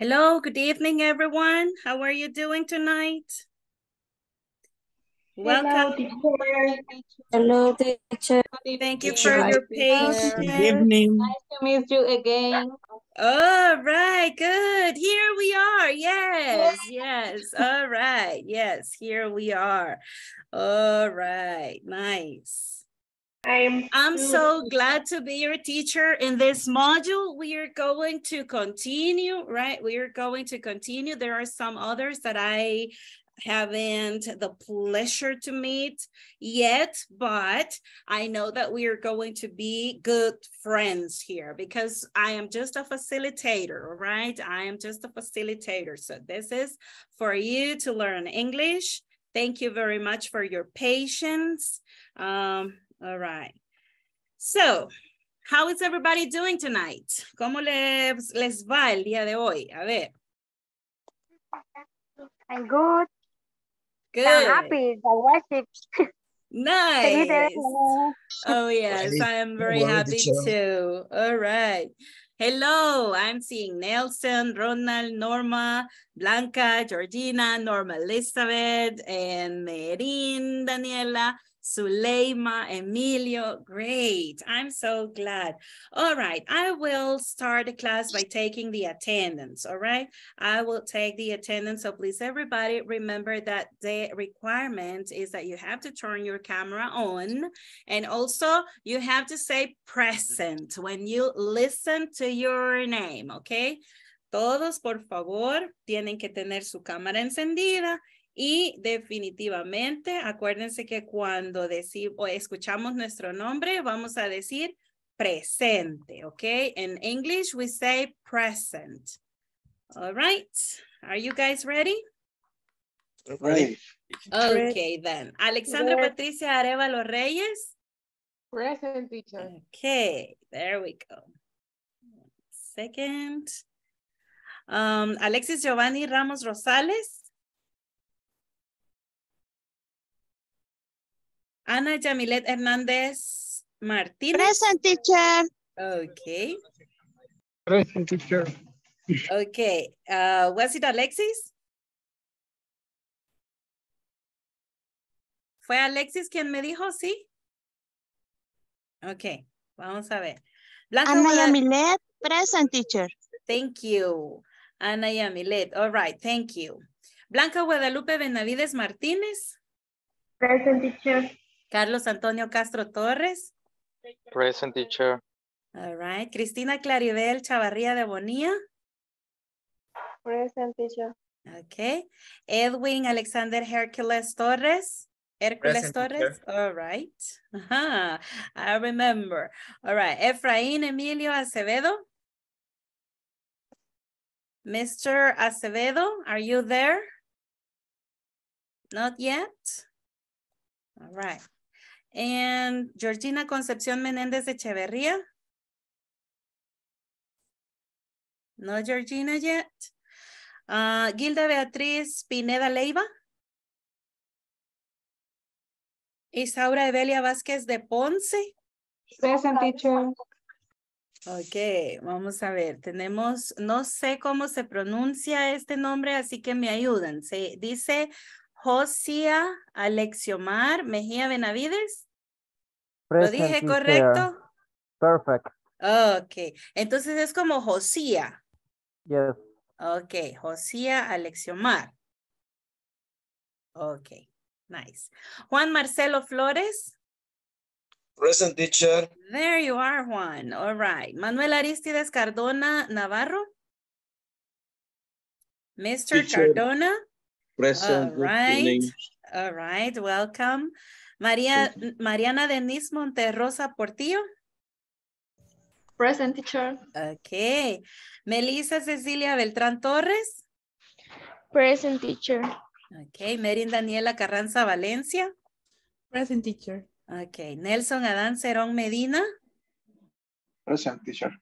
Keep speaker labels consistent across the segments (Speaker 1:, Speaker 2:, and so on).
Speaker 1: Hello, good evening, everyone. How are you doing tonight? Welcome. Hello, teacher. Thank you for your patience. Good evening. Nice to meet you again. All right, good. Here we are. Yes, yes. All right. Yes, here we are. All right. Nice. I'm, I'm so glad to be your teacher. In this module, we are going to continue, right? We are going to continue. There are some others that I haven't the pleasure to meet yet, but I know that we are going to be good friends here because I am just a facilitator, right? I am just a facilitator. So this is for you to learn English. Thank you very much for your patience. Um, all right. So, how is everybody doing tonight? ¿Cómo les, les va el día de hoy? A ver. I'm good. Good. I'm happy. I worship. Nice. Oh, yes, I am very happy too. All right. Hello, I'm seeing Nelson, Ronald, Norma, Blanca, Georgina, Norma Elizabeth, and Merin, Daniela, Suleima, Emilio, great. I'm so glad. All right, I will start the class by taking the attendance, all right? I will take the attendance, so please everybody remember that the requirement is that you have to turn your camera on and also you have to say present when you listen to your name, okay? Todos, por favor, tienen que tener su cámara encendida Y definitivamente, acuérdense que cuando decimos o escuchamos nuestro nombre, vamos a decir presente, ¿ok? En English, we say present. All right. Are you guys ready?
Speaker 2: Ready. Okay, then. Alexandra
Speaker 1: Patricia Patricia Arevalo Reyes. Present teacher. Okay, there we go. Second. Um, Alexis Giovanni Ramos Rosales. Ana Yamilet Hernández Martínez. Present teacher. Okay.
Speaker 2: Present teacher.
Speaker 1: okay. Uh, was it Alexis? ¿Fue Alexis quien me dijo sí? Ok, vamos a ver. Ana Yamilet, present teacher. Thank you. Ana Yamilet, all right, thank you. Blanca Guadalupe Benavides Martínez. Present teacher. Carlos Antonio Castro Torres.
Speaker 2: Present teacher.
Speaker 1: All right. Cristina Claribel Chavarría de Bonilla. Present teacher. Okay. Edwin Alexander Hercules Torres. Hercules Torres. All right. I remember. All right. Efraín Emilio Acevedo. Mr. Acevedo, are you there?
Speaker 2: Not yet? All right. And
Speaker 1: Georgina Concepción Menéndez de Echeverría. No Georgina yet. Uh, Gilda Beatriz Pineda Leiva. Isaura Evelia Vázquez de Ponce. Present teacher. Ok, vamos a ver. Tenemos, no sé cómo se pronuncia este nombre, así que me ayuden. Se dice Josia Alexiomar Mejía Benavides. ¿Lo dije correcto? Perfecto. Ok, entonces es como Josía. Yes. Ok, Josía Alexiomar. Ok, nice. Juan Marcelo Flores.
Speaker 2: Present teacher.
Speaker 1: There you are, Juan. All right. Manuel Aristides Cardona Navarro. Mr. Cardona
Speaker 2: present. All right.
Speaker 1: right. Welcome. María, Mariana Denise Monterrosa Portillo. Present teacher. Okay. Melissa Cecilia Beltrán Torres. Present teacher. Okay. Merin Daniela Carranza Valencia. Present teacher. Okay. Nelson Adán Cerón Medina.
Speaker 3: Present teacher.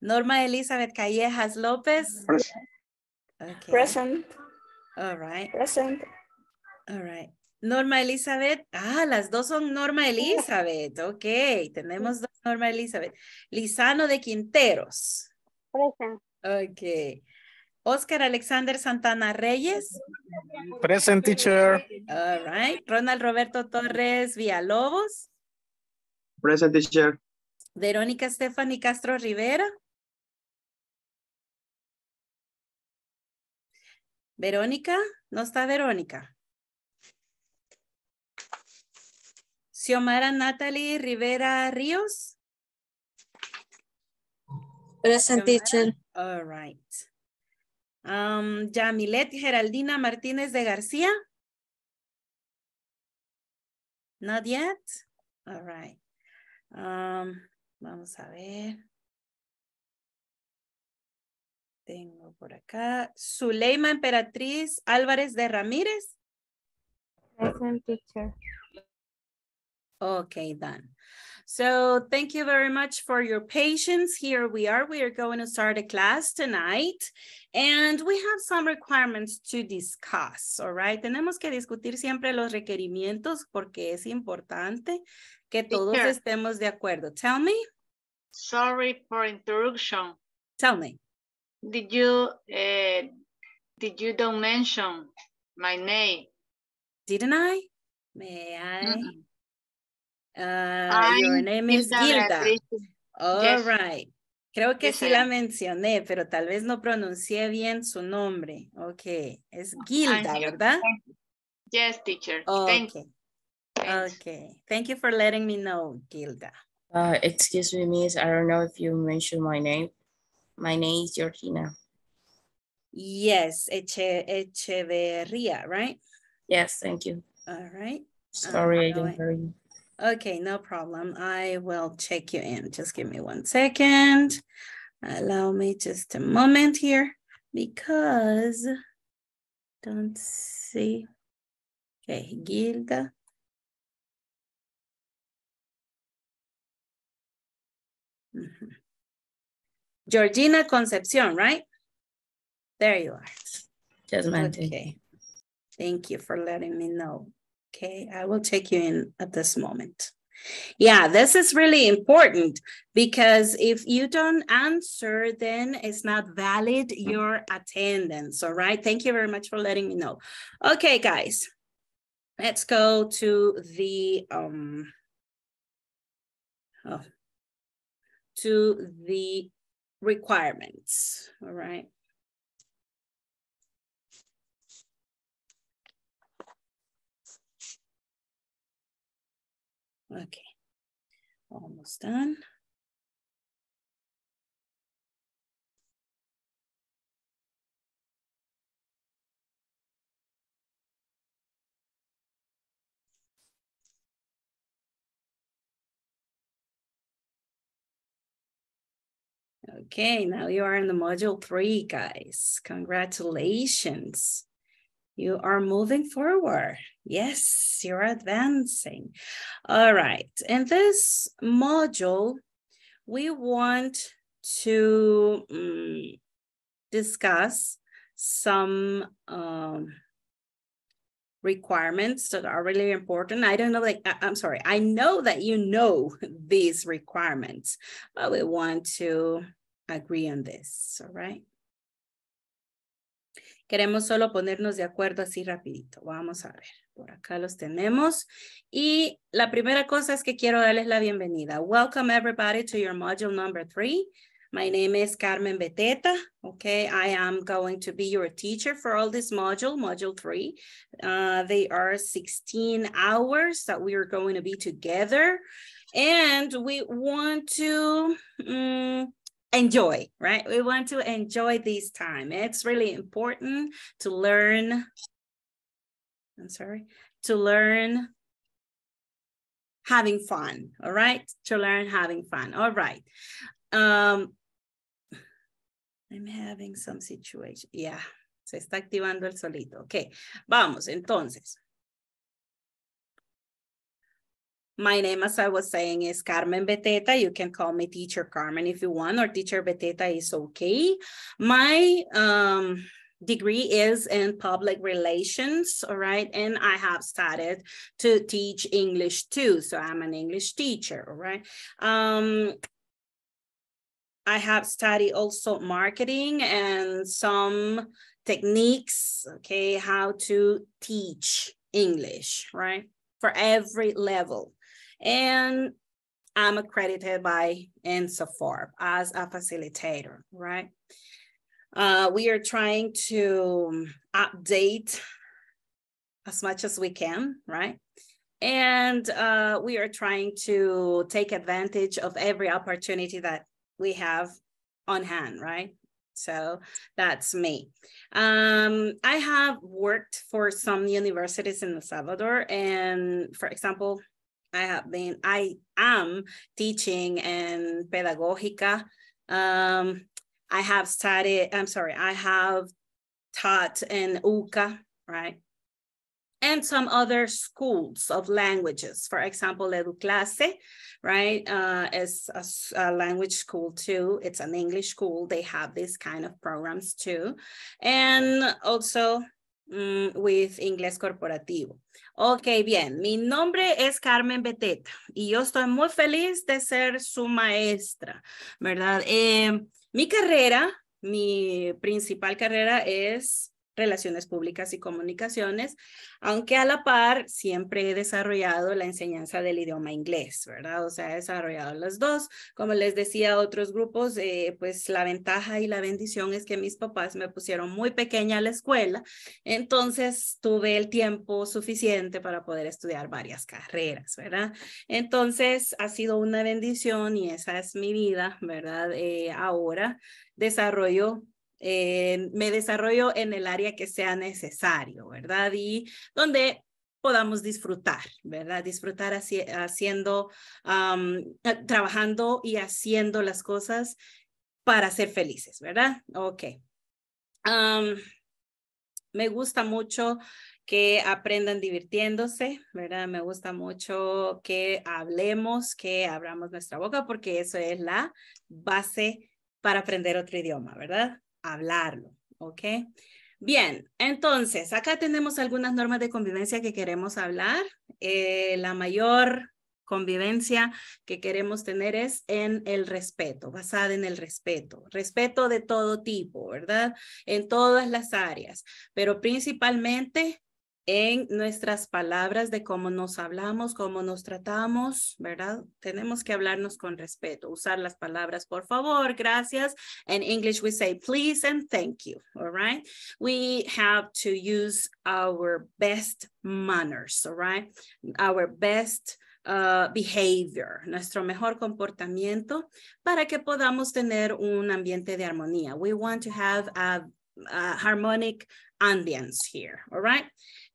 Speaker 1: Norma Elizabeth Callejas López. Present. All right. Present. All right. Norma Elizabeth. Ah, las dos son Norma Elizabeth. Ok, tenemos dos Norma Elizabeth. Lizano de Quinteros. Present. Ok. Oscar Alexander Santana Reyes.
Speaker 2: Present teacher.
Speaker 1: All right. Ronald Roberto Torres Villalobos.
Speaker 2: Present teacher.
Speaker 1: Verónica Stephanie Castro Rivera.
Speaker 2: Verónica, ¿no está
Speaker 1: Verónica? Xiomara Natalie Rivera Ríos. Present All right. Um, Geraldina Martínez de García. Not yet. All right. Um, vamos a ver tengo por acá. Zuleima Emperatriz Álvarez de Ramírez. Present teacher. Okay, done. So thank you very much for your patience. Here we are. We are going to start a class tonight. And we have some requirements to discuss, all right? Tenemos que discutir siempre los requerimientos porque es importante que todos estemos de acuerdo. Tell me. Sorry for interruption. Tell me. Did you uh, did you don't mention my name? Didn't I? May I? uh, your name is Gilda. All right. Creo que sí la mencioné, pero tal vez no pronuncié bien su nombre. Ok, es ah, Gilda, ¿verdad? Yes, teacher. Thank okay. Okay. Thank you for letting me know, Gilda.
Speaker 3: Uh, excuse me, miss. I don't know if you mentioned my name, My name
Speaker 1: is Georgina. Yes, Eche, Echeverria, right? Yes, thank you. All right. Sorry, um, I didn't hear you. Okay, no problem. I will check you in. Just give me one second. Allow me just a moment here because don't see.
Speaker 2: Okay, Gilda. Mm -hmm. Georgina
Speaker 1: Concepcion, right? There you are. Just okay. Thank you for letting me know. Okay, I will check you in at this moment. Yeah, this is really important because if you don't answer, then it's not valid your attendance. All right. Thank you very much for letting me know. Okay, guys, let's go to the um
Speaker 2: oh, to the requirements, all right? Okay, almost done. Okay, now you are in the
Speaker 1: module three, guys. Congratulations. You are moving forward. Yes, you're advancing. All right, in this module, we want to um, discuss some um, requirements that are really important. I don't know, like, I'm sorry, I know that you know these requirements, but we want to agree on this, all right? Queremos solo ponernos de acuerdo así rapidito. Vamos a ver, por acá los tenemos. Y la primera cosa es que quiero darles la bienvenida. Welcome everybody to your module number three. My name is Carmen Beteta. Okay, I am going to be your teacher for all this module, module three. Uh, they are 16 hours that we are going to be together. And we want to um, enjoy, right? We want to enjoy this time. It's really important to learn, I'm sorry, to learn having fun, all right? To learn having fun, all right. Um, I'm having some situation, yeah. Se está activando el solito. Ok, vamos entonces. My name, as I was saying, is Carmen Beteta. You can call me Teacher Carmen if you want, or Teacher Beteta is okay. My um, degree is in public relations, all right? And I have started to teach English too. So I'm an English teacher, all right? Um, I have studied also marketing and some techniques, okay, how to teach English, right? for every level. And I'm accredited by NSAFORB as a facilitator, right? Uh, we are trying to update as much as we can, right? And uh, we are trying to take advantage of every opportunity that we have on hand, right? So that's me. Um, I have worked for some universities in El Salvador, and for example, I have been, I am teaching in pedagogica. Um, I have studied, I'm sorry, I have taught in UCA, right? and some other schools of languages. For example, Educlase, right, uh, is a, a, language school too. It's an English school. They have these kind of programs too. And also mm, with Inglés Corporativo. Ok, bien. Mi nombre es Carmen Beteta y yo estoy muy feliz de ser su maestra, ¿verdad? Eh, mi carrera, mi principal carrera es relaciones públicas y comunicaciones, aunque a la par siempre he desarrollado la enseñanza del idioma inglés, ¿verdad? O sea, he desarrollado las dos. Como les decía a otros grupos, eh, pues la ventaja y la bendición es que mis papás me pusieron muy pequeña a la escuela, entonces tuve el tiempo suficiente para poder estudiar varias carreras, ¿verdad? Entonces ha sido una bendición y esa es mi vida, ¿verdad? Eh, ahora desarrollo me desarrollo en el área que sea necesario, ¿verdad? Y donde podamos disfrutar, ¿verdad? Disfrutar haciendo, eh, trabajando y haciendo las cosas para ser felices, ¿verdad? Ok. me gusta mucho que aprendan divirtiéndose, ¿verdad? Me gusta mucho que hablemos, que abramos nuestra boca, porque eso es la base para aprender otro idioma, ¿verdad? hablarlo, ¿ok? Bien, entonces, acá tenemos algunas normas de convivencia que queremos hablar. Eh, la mayor convivencia que queremos tener es en el respeto, basada en el respeto, respeto de todo tipo, ¿verdad? En todas las áreas, pero principalmente en nuestras palabras de cómo nos hablamos, cómo nos tratamos, ¿verdad? Tenemos que hablarnos con respeto, usar las palabras por favor, gracias. En English, we say please and thank you, all right? We have to use our best manners, all right? Our best uh, behavior, nuestro mejor comportamiento, para que podamos tener un ambiente de armonía. We want to have a, harmonic ambience here, all right?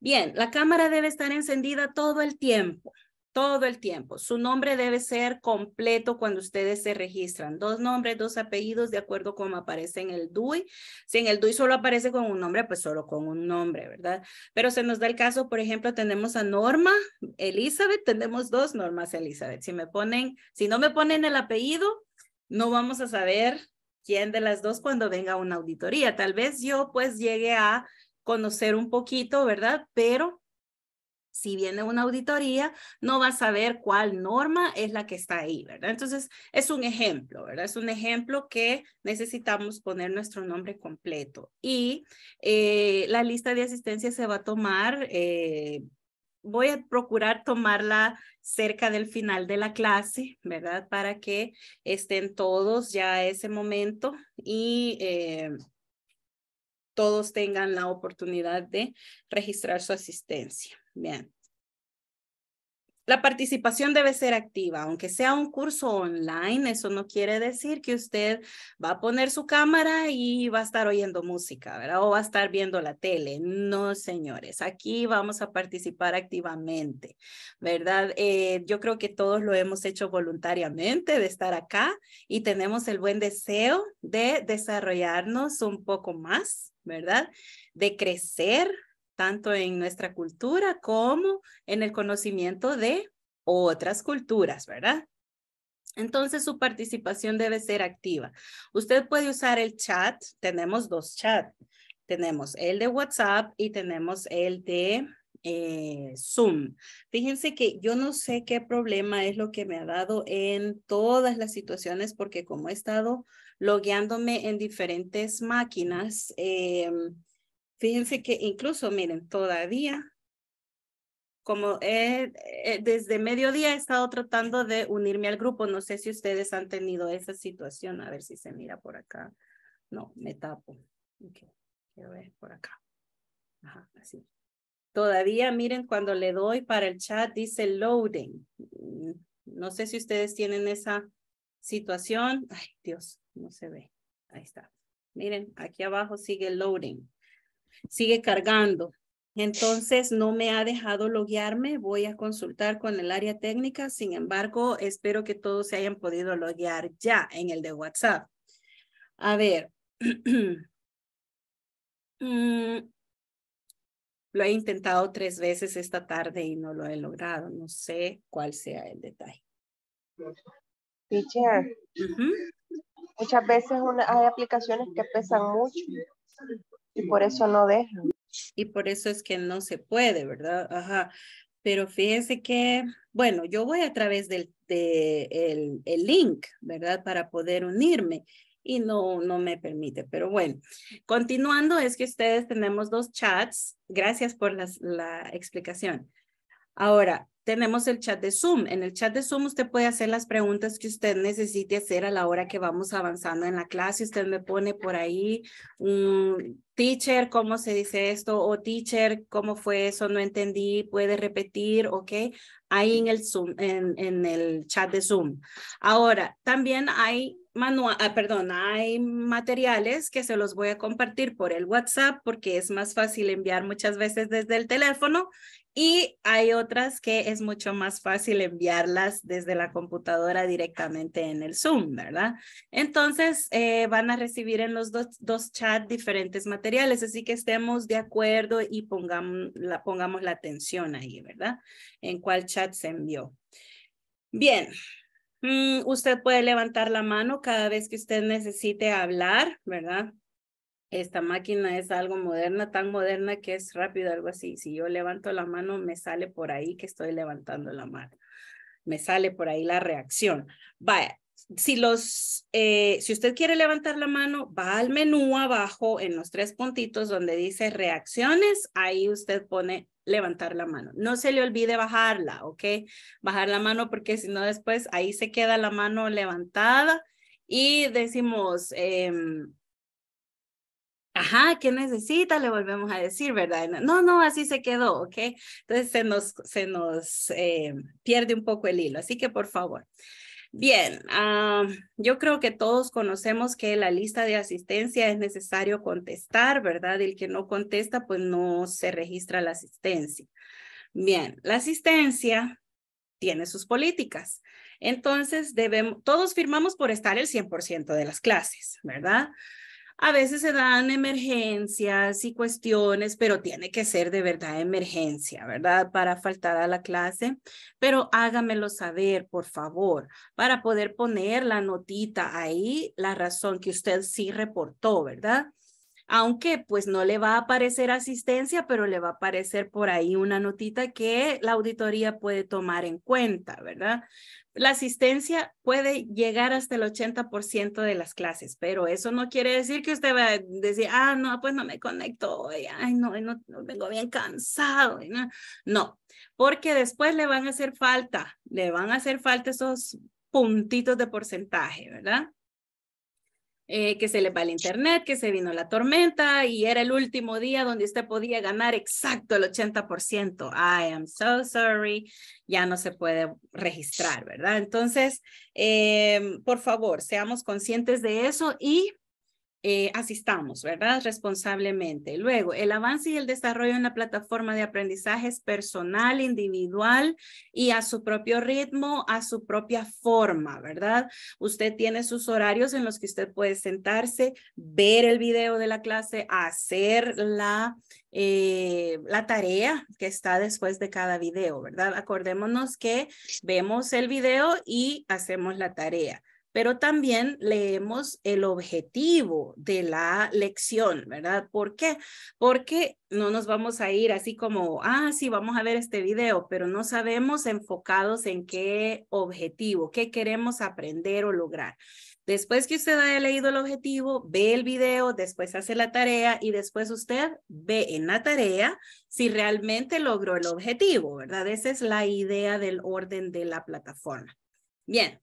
Speaker 1: Bien, la cámara debe estar encendida todo el tiempo, todo el tiempo. Su nombre debe ser completo cuando ustedes se registran. Dos nombres, dos apellidos, de acuerdo como aparece en el DUI. Si en el DUI solo aparece con un nombre, pues solo con un nombre, ¿verdad? Pero se nos da el caso, por ejemplo, tenemos a Norma Elizabeth, tenemos dos Normas Elizabeth. Si me ponen, si no me ponen el apellido, no vamos a saber quién de las dos cuando venga una auditoría. Tal vez yo pues llegue a conocer un poquito, ¿verdad? Pero si viene una auditoría, no va a saber cuál norma es la que está ahí, ¿verdad? Entonces, es un ejemplo, ¿verdad? Es un ejemplo que necesitamos poner nuestro nombre completo. Y eh, la lista de asistencia se va a tomar, eh, voy a procurar tomarla cerca del final de la clase, ¿verdad? Para que estén todos ya a ese momento y... Eh, todos tengan la oportunidad de registrar su asistencia. Bien. La participación debe ser activa, aunque sea un curso online, eso no quiere decir que usted va a poner su cámara y va a estar oyendo música, ¿verdad? O va a estar viendo la tele. No, señores, aquí vamos a participar activamente, ¿verdad? Eh, yo creo que todos lo hemos hecho voluntariamente de estar acá y tenemos el buen deseo de desarrollarnos un poco más, ¿verdad? De crecer tanto en nuestra cultura como en el conocimiento de otras culturas, ¿verdad? Entonces su participación debe ser activa. Usted puede usar el chat, tenemos dos chats, tenemos el de WhatsApp y tenemos el de eh, Zoom. Fíjense que yo no sé qué problema es lo que me ha dado en todas las situaciones porque como he estado logueándome en diferentes máquinas. Eh, fíjense que incluso, miren, todavía, como eh, desde mediodía he estado tratando de unirme al grupo. No sé si ustedes han tenido esa situación. A ver si se mira por acá. No, me tapo. Okay. Quiero ver por acá. Ajá, así. Todavía, miren, cuando le doy para el chat, dice loading. Mm, no sé si ustedes tienen esa situación. Ay, Dios no se ve. Ahí está. Miren, aquí abajo sigue loading. Sigue cargando. Entonces no me ha dejado loguearme. Voy a consultar con el área técnica. Sin embargo, espero que todos se hayan podido loguear ya en el de WhatsApp. A ver. Mm, lo he intentado tres veces esta tarde y no lo he logrado. No sé cuál sea el detalle. Teacher. Muchas veces hay aplicaciones que pesan mucho y por eso no dejan. Y por eso es que no se puede, ¿verdad? Ajá. Pero fíjense que, bueno, yo voy a través del el, el link, ¿verdad? Para poder unirme y no, no me permite. Pero bueno, continuando, es que ustedes tenemos dos chats. Gracias por las, la explicación. Ahora, tenemos el chat de Zoom. En el chat de Zoom usted puede hacer las preguntas que usted necesite hacer a la hora que vamos avanzando en la clase. Usted me pone por ahí, un teacher, ¿cómo se dice esto? O teacher, ¿cómo fue eso? No entendí, puede repetir, ¿ok? Ahí en el Zoom, en, el chat de Zoom. Ahora, también hay manual, ah, perdón, hay materiales que se los voy a compartir por el WhatsApp porque es más fácil enviar muchas veces desde el teléfono y hay otras que es mucho más fácil enviarlas desde la computadora directamente en el Zoom, ¿verdad? Entonces, eh, van a recibir en los dos, dos chats diferentes materiales, así que estemos de acuerdo y pongamos la, pongamos la atención ahí, ¿verdad? En cuál chat se envió. Bien, mm, usted puede levantar la mano cada vez que usted necesite hablar, ¿verdad? esta máquina es algo moderna, tan moderna que es rápido, algo así. Si yo levanto la mano, me sale por ahí que estoy levantando la mano. Me sale por ahí la reacción. Vaya, si, los, eh, si usted quiere levantar la mano, va al menú abajo en los tres puntitos donde dice reacciones, ahí usted pone levantar la mano. No se le olvide bajarla, ¿ok? Bajar la mano porque si no después ahí se queda la mano levantada y decimos, em, ajá, ¿qué necesita? Le volvemos a decir, ¿verdad? No, no, así se quedó, ¿ok? Entonces se nos, se nos eh, pierde un poco el hilo, así que por favor. Bien, ah, yo creo que todos conocemos que la lista de asistencia es necesario contestar, ¿verdad? El que no contesta, pues no se registra la asistencia. Bien, la asistencia tiene sus políticas. Entonces, debemos, todos firmamos por estar el 100% de las clases, ¿verdad? A veces se dan emergencias y cuestiones, pero tiene que ser de verdad emergencia, ¿verdad? Para faltar a la clase, pero hágamelo saber, por favor, para poder poner la notita ahí, la razón que usted sí reportó, ¿verdad? aunque pues no le va a aparecer asistencia, pero le va a aparecer por ahí una notita que la auditoría puede tomar en cuenta, ¿verdad? La asistencia puede llegar hasta el 80% de las clases, pero eso no quiere decir que usted va a decir, ah, no, pues no me conecto hoy, ay, no, no, vengo bien cansado. no, porque después le van a hacer falta, le van a hacer falta esos puntitos de porcentaje, ¿verdad? Eh, que se le va el internet, que se vino la tormenta y era el último día donde usted podía ganar exacto el 80%. I am so sorry, ya no se puede registrar, ¿verdad? Entonces, eh, por favor, seamos conscientes de eso y eh, asistamos, ¿verdad? Responsablemente. Luego, el avance y el desarrollo en la plataforma de aprendizaje es personal, individual y a su propio ritmo, a su propia forma, ¿verdad? Usted tiene sus horarios en los que usted puede sentarse, ver el video de la clase, hacer la eh, tarea que está después de cada video, ¿verdad? Acordémonos que vemos el video y hacemos la tarea pero también leemos el objetivo de la lección, ¿verdad? ¿Por qué? Porque no nos vamos a ir así como, ah, sí, vamos a ver este video, pero no sabemos enfocados en qué objetivo, qué queremos aprender o lograr. Después que usted haya leído el objetivo, ve el video, después hace la tarea y después usted ve en la tarea si realmente logró el objetivo, ¿verdad? Esa es la idea del orden de la plataforma. Bien,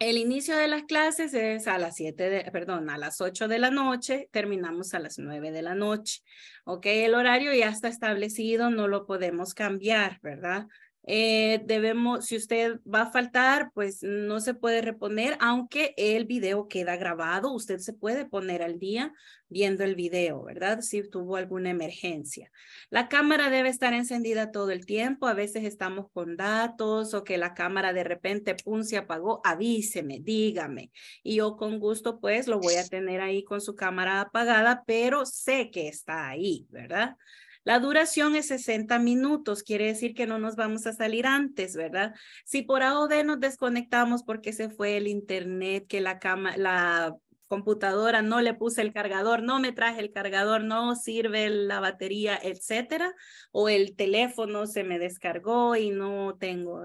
Speaker 1: el inicio de las clases es a las 7 perdón, a las 8 de la noche, terminamos a las 9 de la noche. Ok, el horario ya está establecido, no lo podemos cambiar, ¿verdad? Eh, debemos, si usted va a faltar, pues no se puede reponer, aunque el video queda grabado, usted se puede poner al día viendo el video, ¿verdad? Si tuvo alguna emergencia. La cámara debe estar encendida todo el tiempo, a veces estamos con datos o que la cámara de repente, pum, se apagó, avíseme, dígame. Y yo con gusto, pues, lo voy a tener ahí con su cámara apagada, pero sé que está ahí, ¿verdad? La duración es 60 minutos, quiere decir que no nos vamos a salir antes, ¿verdad? Si por AOD nos desconectamos porque se fue el internet, que la la computadora, no le puse el cargador, no me traje el cargador, no sirve la batería, etcétera, o el teléfono se me descargó y no tengo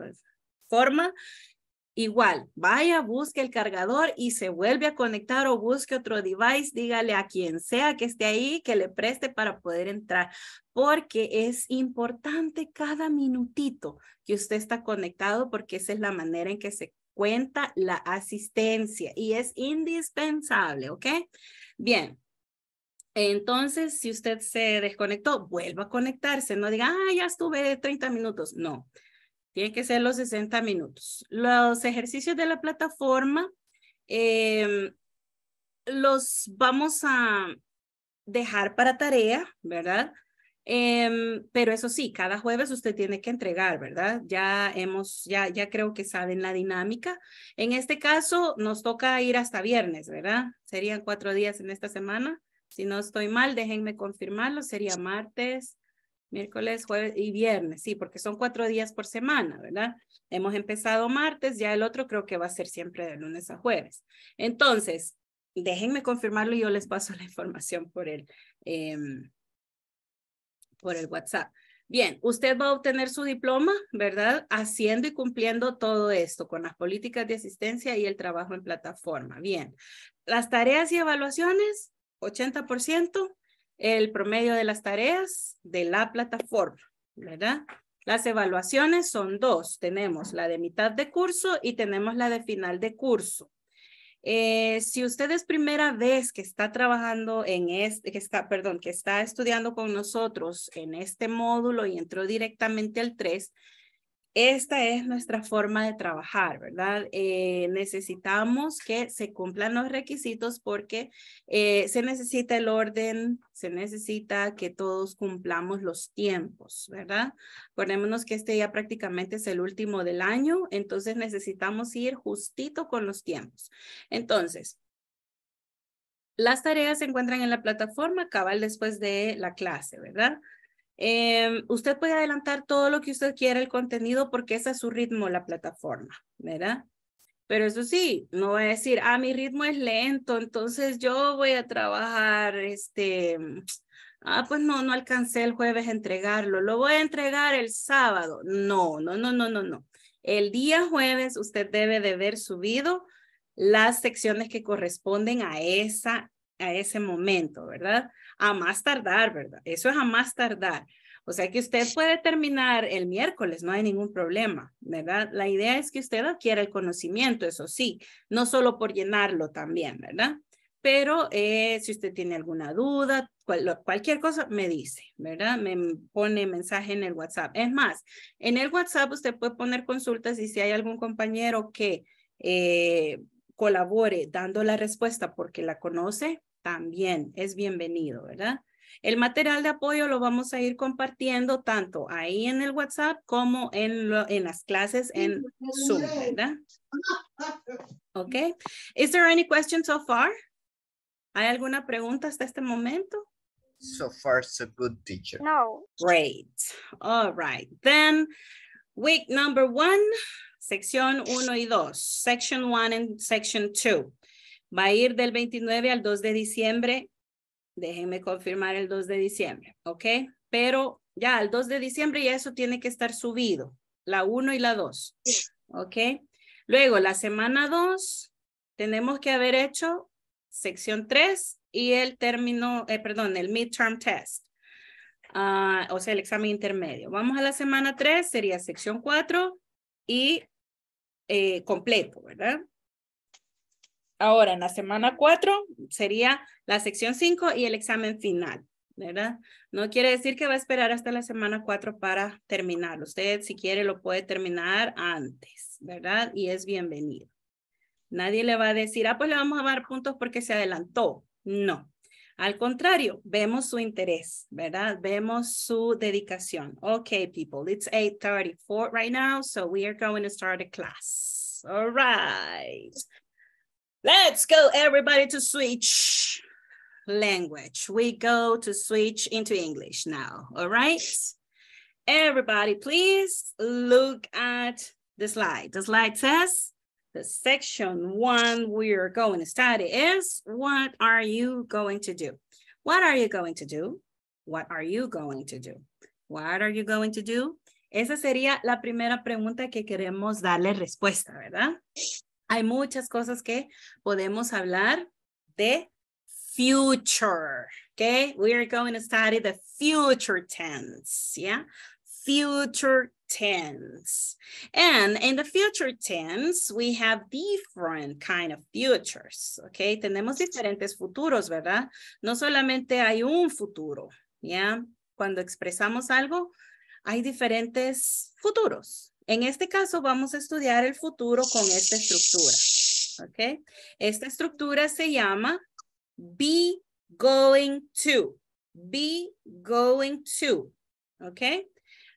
Speaker 1: forma, Igual, vaya, busque el cargador y se vuelve a conectar o busque otro device, dígale a quien sea que esté ahí que le preste para poder entrar, porque es importante cada minutito que usted está conectado porque esa es la manera en que se cuenta la asistencia y es indispensable, ¿ok? Bien. Entonces, si usted se desconectó, vuelva a conectarse, no diga, ah, ya estuve 30 minutos, no tiene que ser los 60 minutos. Los ejercicios de la plataforma em, los vamos a dejar para tarea, ¿verdad? Em, pero eso sí, cada jueves usted tiene que entregar, ¿verdad? Ya hemos, ya, ya creo que saben la dinámica. En este caso, nos toca ir hasta viernes, ¿verdad? Serían cuatro días en esta semana. Si no estoy mal, déjenme confirmarlo. Sería martes, miércoles, jueves y viernes, sí, porque son cuatro días por semana, ¿verdad? Hemos empezado martes, ya el otro creo que va a ser siempre de lunes a jueves. Entonces, déjenme confirmarlo y yo les paso la información por el, em, por el WhatsApp. Bien, usted va a obtener su diploma, ¿verdad? Haciendo y cumpliendo todo esto con las políticas de asistencia y el trabajo en plataforma. Bien, las tareas y evaluaciones, 80% el promedio de las tareas de la plataforma, ¿verdad? Las evaluaciones son dos, tenemos la de mitad de curso y tenemos la de final de curso. Eh, si usted es primera vez que está trabajando en este, perdón, que está estudiando con nosotros en este módulo y entró directamente al 3, esta es nuestra forma de trabajar, ¿verdad? Eh, necesitamos que se cumplan los requisitos porque eh, se necesita el orden, se necesita que todos cumplamos los tiempos, ¿verdad? Ponémonos que este ya prácticamente es el último del año, entonces necesitamos ir justito con los tiempos. Entonces, las tareas se encuentran en la plataforma cabal después de la clase, ¿verdad? Em, usted puede adelantar todo lo que usted quiera el contenido porque ese es su ritmo, la plataforma, ¿verdad? Pero eso sí, no va a decir, ah, mi ritmo es lento, entonces yo voy a trabajar, este, ah, pues no, no alcancé el jueves a entregarlo, lo voy a entregar el sábado. No, no, no, no, no, no. El día jueves usted debe de haber subido las secciones que corresponden a esa a ese momento, ¿verdad? A más tardar, ¿verdad? Eso es a más tardar. O sea que usted puede terminar el miércoles, no hay ningún problema, ¿verdad? La idea es que usted adquiera el conocimiento, eso sí, no solo por llenarlo también, ¿verdad? Pero eh, si usted tiene alguna duda, cualquier cosa, me dice, ¿verdad? Me pone mensaje en el WhatsApp. Es más, en el WhatsApp usted puede poner consultas y si hay algún compañero que eh, colabore dando la respuesta porque la conoce, también es bienvenido, ¿verdad? El material de apoyo lo vamos a ir compartiendo tanto ahí en el WhatsApp como en, en las clases en Zoom, ¿verdad? Ok. Is there any question so far? ¿Hay alguna pregunta hasta este momento?
Speaker 3: So far, so good, teacher.
Speaker 1: No. Great. All right. Then, week number one, sección uno y dos, section one and section two. Va a ir del 29 al 2 de diciembre. Déjenme confirmar el 2 de diciembre, ¿ok? Pero ya al 2 de diciembre ya eso tiene que estar subido, la 1 y la 2, ¿ok? Luego, la semana 2, tenemos que haber hecho sección 3 y el término, eh, perdón, el midterm test, ah, o sea, el examen intermedio. Vamos a la semana 3, sería sección 4 y eh, completo, ¿verdad? Ahora, en la semana 4 sería la sección 5 y el examen final, ¿verdad? No quiere decir que va a esperar hasta la semana 4 para terminar. Usted, si quiere, lo puede terminar antes, ¿verdad? Y es bienvenido. Nadie le va a decir, ah, pues le vamos a dar puntos porque se adelantó. No. Al contrario, vemos su interés, ¿verdad? Vemos su dedicación. Okay, people, it's 8.34 right now, so we are going to start a class. All right. Let's go, everybody, to switch language. We go to switch into English now, all right? Everybody, please look at the slide. The slide says, the section one we're going to study is, what are you going to do? What are you going to do? What are you going to do? What are you going to do? Esa sería la primera pregunta que queremos darle respuesta, ¿verdad? Hay muchas cosas que podemos hablar de future. Okay, we are going to study the future tense. Yeah, future tense. And in the future tense, we have different kind of futures. Okay, tenemos diferentes futuros, ¿verdad? No solamente hay un futuro. Yeah, cuando expresamos algo, hay diferentes futuros. En este caso vamos a estudiar el futuro con esta estructura. ¿Ok? Esta estructura se llama be going to. Be going to. ¿Ok?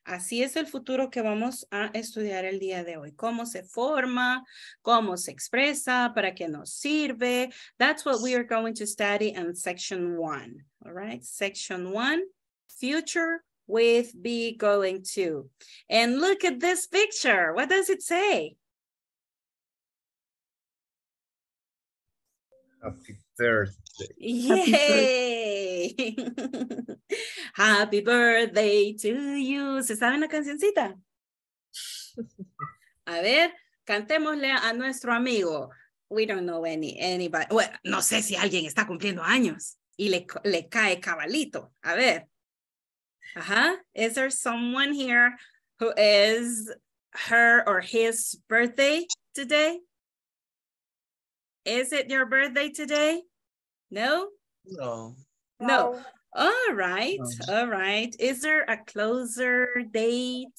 Speaker 1: Así es el futuro que vamos a estudiar el día de hoy. Cómo se forma, cómo se expresa, para qué nos sirve. That's what we are going to study in section one. All right? Section one, future with be going to. And look at this picture. What does it say?
Speaker 3: Happy birthday.
Speaker 1: Yay. Happy birthday, Happy birthday to you. ¿Se sabe la cancioncita? A ver, cantémosle a nuestro amigo. We don't know any, anybody. Well, no sé si alguien está cumpliendo años y le, le cae cabalito. A ver uh-huh, is there someone here who is her or his birthday today? Is it your birthday today? No? No. No. All right, all right. Is there a closer date?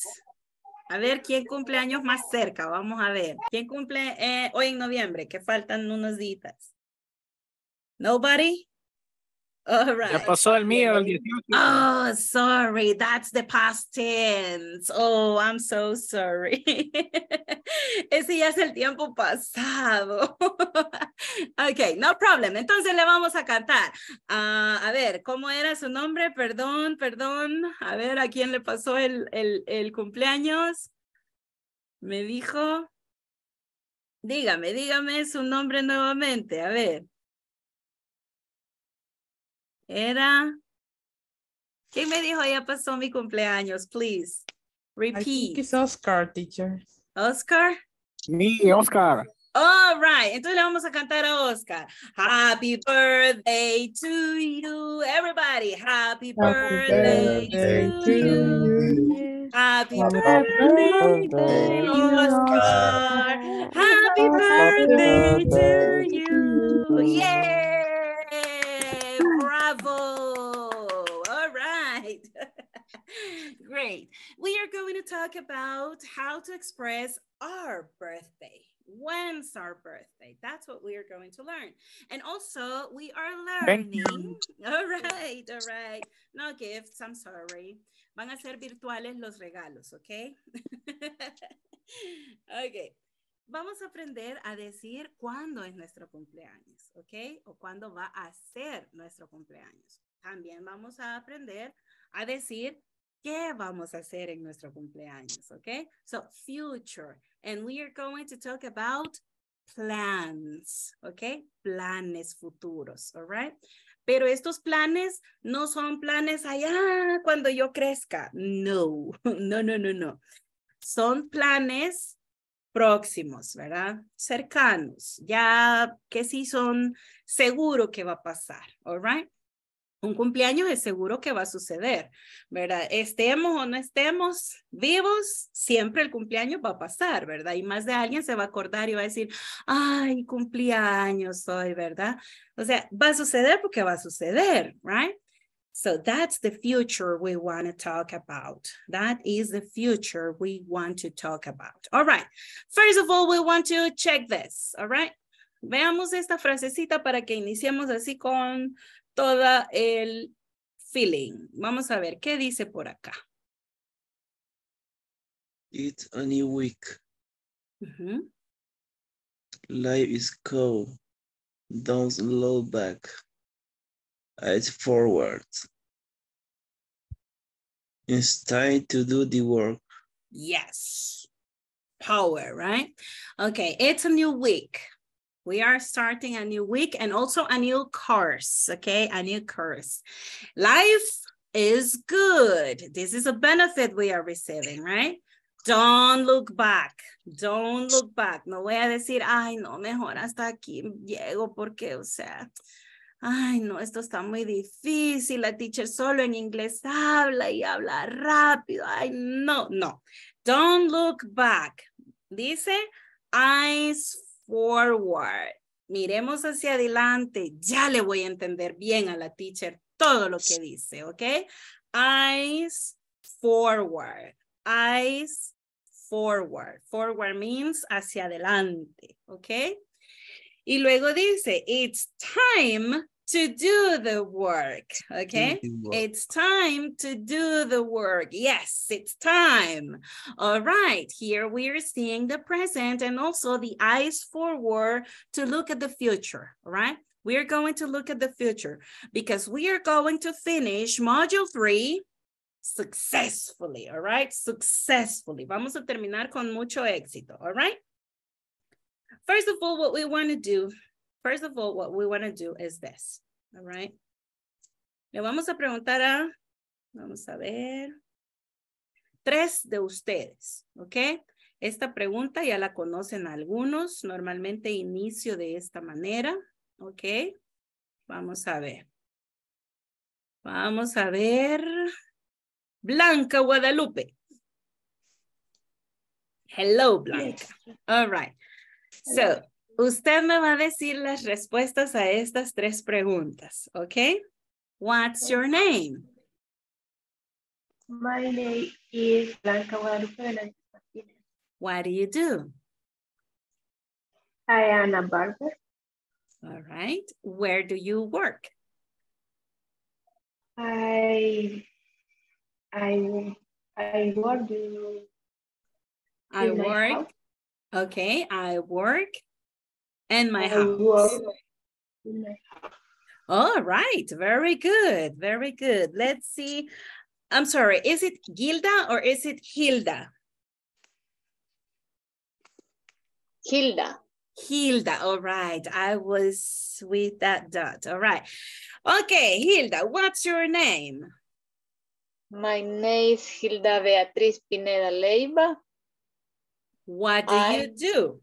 Speaker 1: A ver, ¿quién cumple años más cerca? Vamos a ver. ¿Quién cumple eh, hoy en noviembre? Que faltan unos días. Nobody? Ya pasó
Speaker 2: el mío, el
Speaker 1: Oh, sorry, that's the past tense. Oh, I'm so sorry. Ese ya es el tiempo pasado. Okay, no problem. Entonces le vamos a cantar. Ah, a ver, ¿cómo era su nombre? Perdón, perdón. A ver, ¿a quién le pasó el, el cumpleaños? Me dijo. Dígame,
Speaker 2: dígame su nombre nuevamente. A ver.
Speaker 1: Era. ¿Quién me dijo ya pasó mi cumpleaños? Please. Repeat. I
Speaker 2: think Oscar, teacher. Oscar. Me, Oscar.
Speaker 1: All right, entonces le vamos a cantar a Oscar. Happy birthday to you, everybody. Happy,
Speaker 3: birthday, to, you. Happy, birthday to
Speaker 1: you, Oscar. Happy
Speaker 3: birthday to you.
Speaker 1: Yay! Great. We are going to talk about how to express our birthday. When's our birthday? That's what we are going to learn. And also, we are learning. All right, all right. No gifts, I'm sorry. Van a ser virtuales los regalos, ¿ok? ok. Vamos a aprender a decir cuándo es nuestro cumpleaños, ¿ok? O cuándo va a ser nuestro cumpleaños. También vamos a aprender a decir qué vamos a hacer en nuestro cumpleaños, okay? So future, and we are going to talk about plans, ok? Planes futuros, all right? Pero estos planes no son planes allá ah, cuando yo crezca. No, no, no, no, no. Son planes próximos, ¿verdad? Cercanos, ya que sí son seguro que va a pasar, all right? un cumpleaños es seguro que va a suceder, ¿verdad? Estemos o no estemos vivos, siempre el cumpleaños va a pasar, ¿verdad? Y más de alguien se va a acordar y va a decir, ay, cumpleaños hoy, ¿verdad? O sea, va a suceder porque va a suceder, right? So that's the future we want to talk about. That is the future we want to talk about. All right. First of all, we want to check this, all right? Veamos esta frasecita para que iniciemos así con todo el feeling. Vamos a ver qué dice por acá.
Speaker 2: It's a new week. Mm -hmm. Life is cold. Don't slow back. It's forward. It's time to do the work.
Speaker 1: Yes. Power, right? Okay, it's a new week. We are starting a new week and also a new course, okay? A new course. Life is good. This is a benefit we are receiving, right? Don't look back. Don't look back. No voy a decir, ay, no, mejor hasta aquí llego porque, o sea, ay, no, esto está muy difícil. La teacher solo en inglés habla y habla rápido. Ay, no, no. Don't look back. Dice, eyes forward. Miremos hacia adelante. Ya le voy a entender bien a la teacher todo lo que dice, ¿ok? Eyes forward. Eyes forward. Forward means hacia adelante, ¿ok? Y luego dice, it's time to do the work. Okay. The work. It's time to do the work. Yes, it's time. All right. Here we're seeing the present and also the eyes forward to look at the future. All right. We're going to look at the future because we are going to finish module three successfully, all right? Successfully. Vamos a terminar con mucho éxito, all right? First of all, what we want to do First of all, what we want to do is this, all right? Le vamos a preguntar a, vamos a ver, tres de ustedes, ¿ok? Esta pregunta ya la conocen algunos, normalmente inicio de esta manera, ¿ok? Vamos a ver. Vamos a ver. Blanca Guadalupe. Hello, Blanca. All right. So, Usted me va a decir las respuestas a estas tres preguntas, ¿ok? What's your name? My name is
Speaker 2: Blanca Guadalupe What do you do? I am a barber. All
Speaker 1: right. Where do you work?
Speaker 2: I I I work.
Speaker 3: I work.
Speaker 1: Okay, I work and my house. All right, very good, very good. Let's see. I'm sorry, is it Gilda or is it Hilda? Hilda. Hilda, all right. I was with that dot, all right. Okay, Hilda, what's your name? My name is Hilda Beatriz Pineda Leiva. What do I... you do?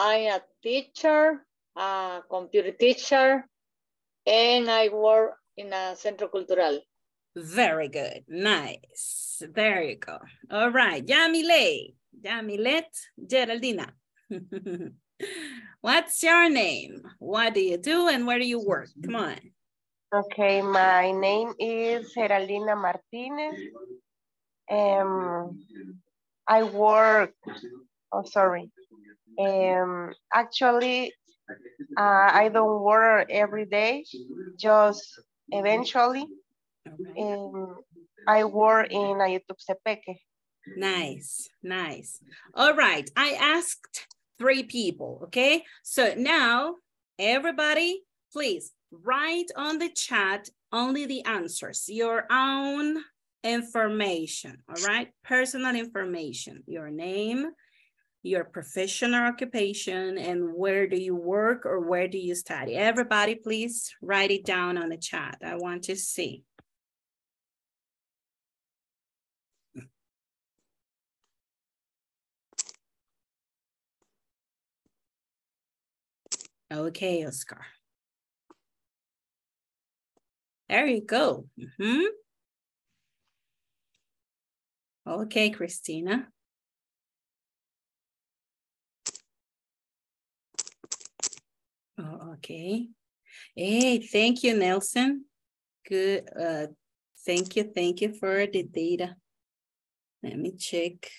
Speaker 1: I a teacher, a computer teacher, and I work in a centro cultural. Very good. Nice. There you go. All right. Yamile. Yamilet Geraldina. What's your name? What do you do and where do you work? Come on. Okay, my name is Geraldina Martinez. Um,
Speaker 3: I work, oh, sorry. Um,
Speaker 1: actually, uh, I don't water every day, just eventually. Um, I work in YouTube Sepeque. Nice, nice. All right, I asked three people, okay? So now, everybody, please write on the chat only the answers, your own information, all right? Personal information, your name, your professional occupation and where do you work or where do you study. Everybody, please write it down on the chat. I want to see.
Speaker 2: Okay, Oscar. There you go. Mm -hmm. Okay, Christina.
Speaker 1: Oh, okay. Hey, thank you, Nelson. Good. Uh, thank you. Thank you for the data. Let me check.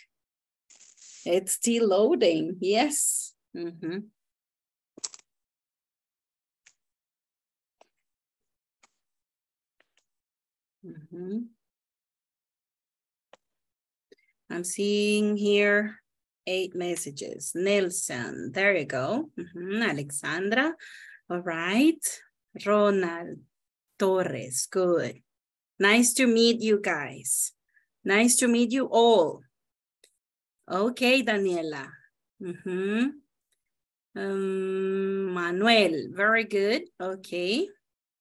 Speaker 1: It's still loading. Yes. Mm -hmm.
Speaker 2: Mm -hmm.
Speaker 1: I'm seeing here eight messages. Nelson, there you go. Mm -hmm. Alexandra, all right. Ronald Torres, good. Nice to meet you guys. Nice to meet you all. Okay, Daniela. Mm -hmm. um, Manuel, very good. Okay.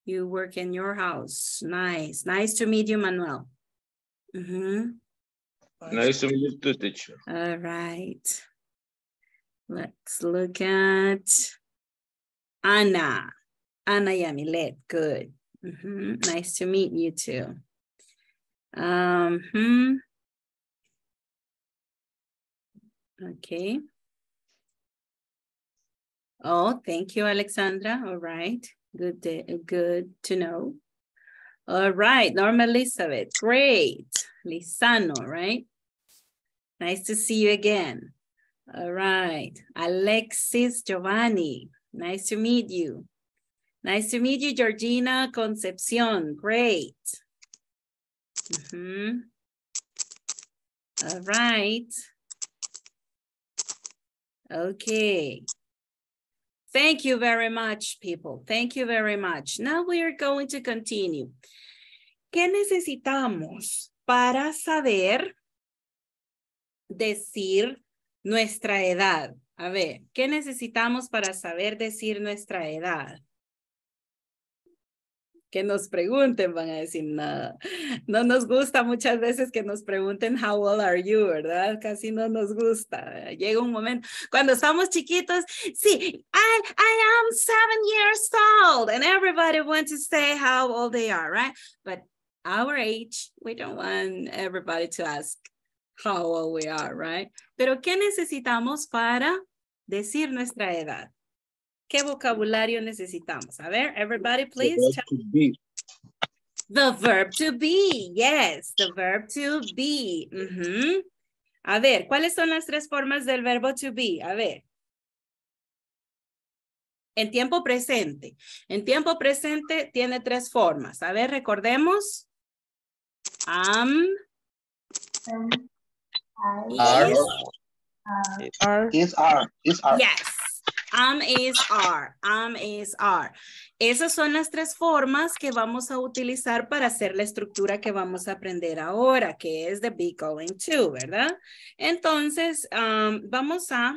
Speaker 1: You work in your house. Nice. Nice to meet you, Manuel. Mm -hmm.
Speaker 3: Nice to meet you too, teacher.
Speaker 1: All right. Let's look at Anna. Anna Yamilet, good. Mm -hmm. Nice to meet you too. Um, hmm. Okay. Oh, thank you, Alexandra. All right. Good day, good to know. All right, Norma Elizabeth, great. Lisano, right? Nice to see you again. All right. Alexis Giovanni, nice to meet you. Nice to meet you, Georgina Concepcion. Great. Mm -hmm. All right. Okay. Thank you very much, people. Thank you very much. Now we are going to continue. ¿Qué necesitamos para saber decir nuestra edad. A ver, ¿qué necesitamos para saber decir nuestra edad? Que nos pregunten, van a decir nada. No nos gusta muchas veces que nos pregunten, how old are you, ¿verdad? Casi no nos gusta. Llega un momento, cuando estamos chiquitos, sí, I, I am seven years old, and everybody wants to say how old they are, right? But our age, we don't want everybody to ask how old we are, right? Pero ¿qué necesitamos para decir nuestra edad? ¿Qué vocabulario necesitamos? A ver, everybody, please. The verb to be, yes, the verb to be. A ver, ¿cuáles son las tres formas del verbo to be? A ver. En tiempo presente. En tiempo presente tiene tres formas. A ver, recordemos. Am,
Speaker 3: Is are. Is Yes.
Speaker 1: Am is are. Am is are. Esas son las tres formas que vamos a utilizar para hacer la estructura que vamos a aprender ahora, que es the be going to, ¿verdad? Entonces, vamos a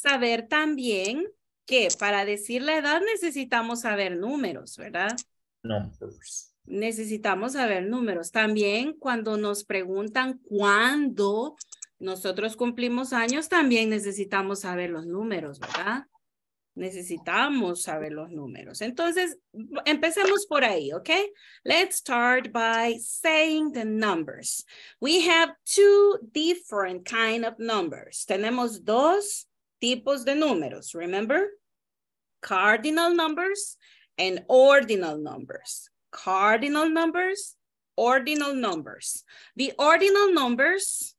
Speaker 1: saber también que para decir la edad necesitamos saber números, ¿verdad?
Speaker 3: Números
Speaker 1: necesitamos saber números. También cuando nos preguntan cuándo nosotros cumplimos años, también necesitamos saber los números, ¿verdad? Necesitamos saber los números. Entonces, empecemos por ahí, ¿ok? Let's start by saying the numbers. We have two different kind of numbers. Tenemos dos tipos de números, remember? Cardinal numbers and ordinal numbers cardinal numbers, ordinal numbers. The ordinal numbers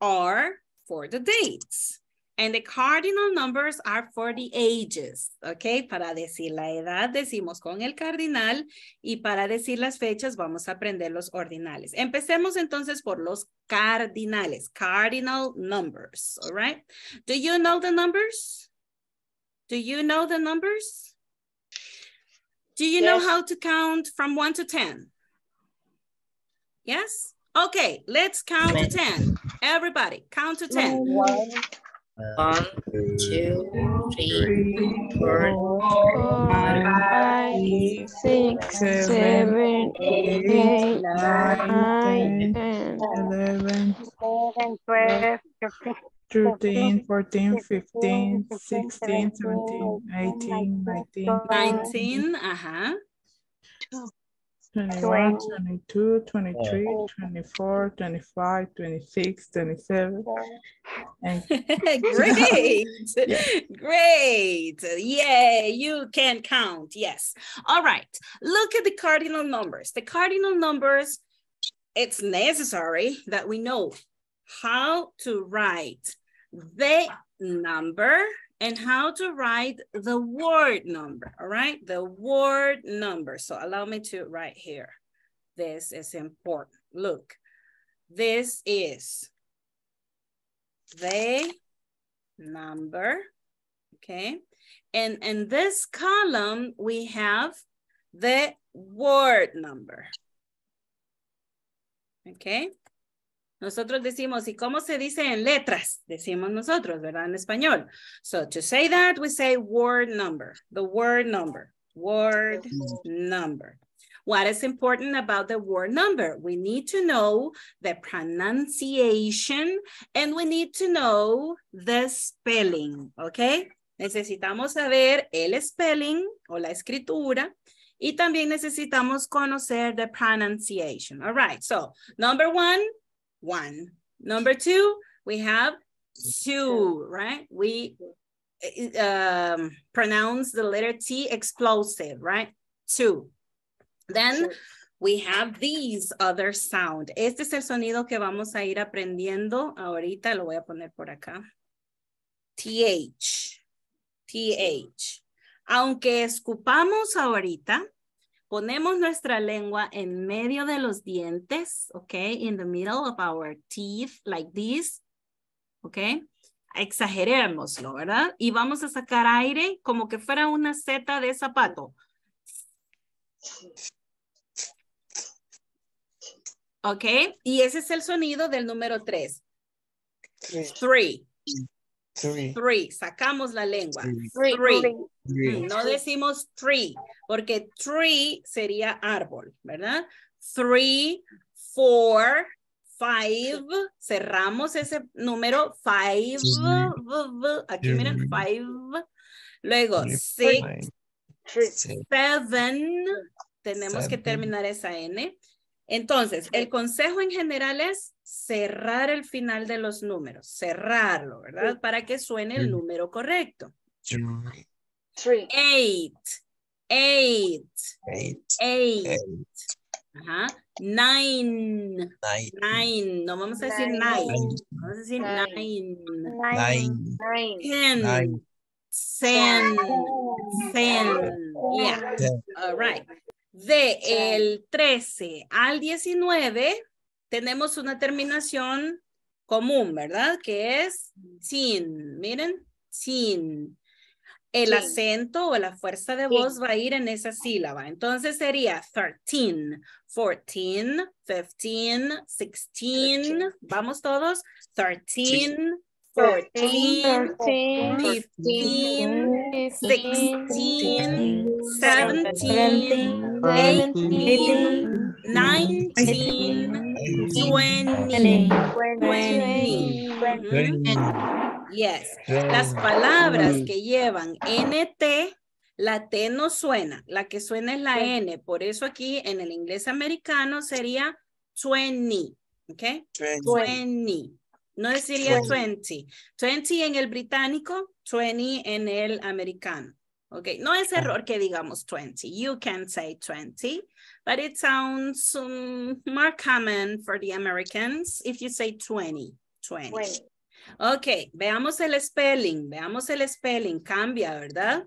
Speaker 1: are for the dates. And the cardinal numbers are for the ages, ¿ok? Para decir la edad decimos con el cardinal y para decir las fechas vamos a aprender los ordinales. Empecemos entonces por los cardinales, cardinal numbers, all right? Do you know the numbers? Do you know the numbers? Do you yes. know how to count from one to 10? Yes? Okay, let's count to 10. Everybody, count to 10. One,
Speaker 3: one two, three, four,
Speaker 1: five, six, seven, eight, nine, ten,
Speaker 3: eleven,
Speaker 1: twelve, thirteen.
Speaker 3: 13, 14, 15, 16,
Speaker 1: 17, 18, 19, 19, uh-huh.
Speaker 3: 21, 22, 23, 24, 25, 26, 27. And Great.
Speaker 1: yeah. Great. Yay. You can count. Yes. All right. Look at the cardinal numbers. The cardinal numbers, it's necessary that we know how to write the number and how to write the word number, all right? The word number. So allow me to write here. This is important. Look, this is the number, okay? And in this column, we have the word number, okay? Nosotros decimos, ¿y cómo se dice en letras? Decimos nosotros, ¿verdad? En español. So to say that, we say word number, the word number, word number. What is important about the word number? We need to know the pronunciation and we need to know the spelling, okay? Necesitamos saber el spelling o la escritura y también necesitamos conocer the pronunciation. All right, so number one, one. Number two, we have two, right? We uh, um, pronounce the letter T explosive, right? Two. Then we have these other sound. Este es el sonido que vamos a ir aprendiendo ahorita. Lo voy a poner por acá. TH. TH. Aunque escupamos ahorita, Ponemos nuestra lengua en medio de los dientes, ¿ok? In the middle of our teeth, like this, okay? Exagerémoslo, ¿verdad? Y vamos a sacar aire como que fuera una seta de zapato. ¿Ok? Y ese es el sonido del número tres. Three. three. Sacamos la lengua. Three. Mm, no decimos three porque three sería árbol, ¿verdad? Three, four, five. Cerramos ese número. Five. Aquí miren, five. Luego, six, seven. Tenemos que terminar esa N. Entonces, el consejo en general es cerrar el final de los números, cerrarlo, ¿verdad? Para que suene el número correcto. Eight. Eight. Eight. Nine. nine. No vamos a decir nine. Vamos a decir nine. Ten. Ten. Yeah. All right. De el 13 al 19 tenemos una terminación común, ¿verdad? Que es sin, miren, sin. El acento o la fuerza de voz va a ir en esa sílaba. Entonces sería 13, 14, 15, 16. Vamos todos. 13,
Speaker 2: 14, 15,
Speaker 1: 16, 17, 18, 19, 20, 20. Yes. Las palabras que llevan NT, la T no suena. La que suena es la N. Por eso aquí en el inglés americano sería 20. Okay? 20. No sería 20. 20 en el británico, 20 en el americano. Okay, no es ah. error que digamos 20. You can say 20, but it sounds um, more common for the Americans if you say 20. 20. 20. Ok, veamos el spelling, veamos el spelling, cambia, ¿verdad?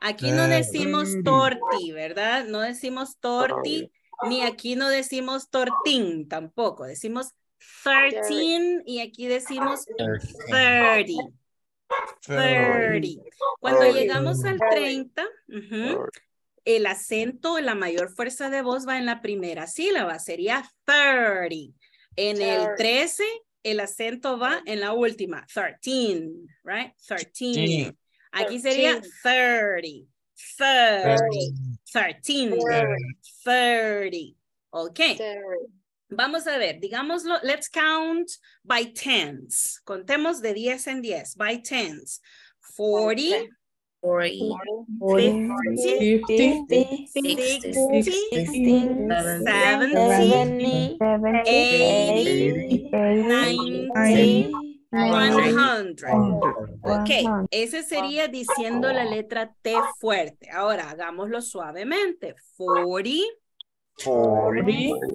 Speaker 1: Aquí no decimos torti, ¿verdad? No decimos torti, ni aquí no decimos tortín tampoco. Decimos 13 y aquí decimos 30.
Speaker 2: 30. Cuando llegamos al
Speaker 1: 30, el acento, la mayor fuerza de voz va en la primera sílaba, sería 30. En el 13, el acento va en la última, 13, right? 13. Aquí sería 30, 30, 13, 30. Ok. Vamos a ver, digámoslo, let's count by tens. Contemos de 10 en 10, by tens. 40, 40, 50, 50, 60, 70, 80, 90, 100. Ok, ese sería diciendo la letra T fuerte. Ahora hagámoslo suavemente. 40. 40.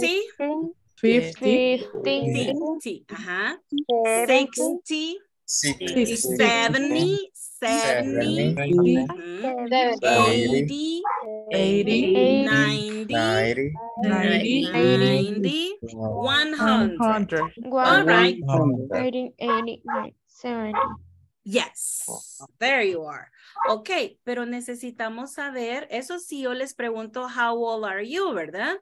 Speaker 1: 50. 50. 50. 50. Ajá. 60. 60. 70. 70, 80, 90,
Speaker 3: 90, 90, 100. right.
Speaker 1: Yes, there you are. Ok, pero necesitamos saber, eso sí yo les pregunto, how old are you, ¿verdad?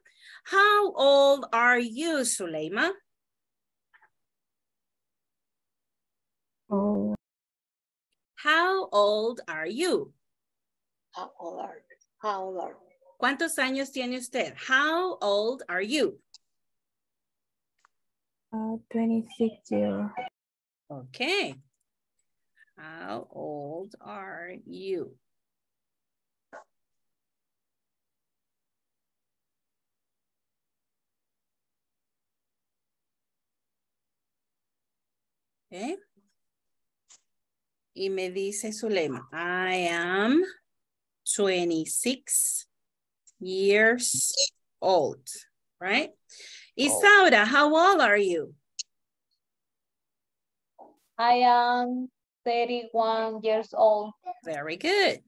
Speaker 1: How old are you, Suleima? Oh. How old are you? How old are, how old are ¿Cuántos años tiene usted? How old are you?
Speaker 3: Uh, 26 years.
Speaker 2: Okay. How old are you?
Speaker 1: Okay. Y me dice lema. I am 26 years old, right?
Speaker 2: Isaura,
Speaker 1: oh. how old are you? I am 31
Speaker 2: years old. Very good.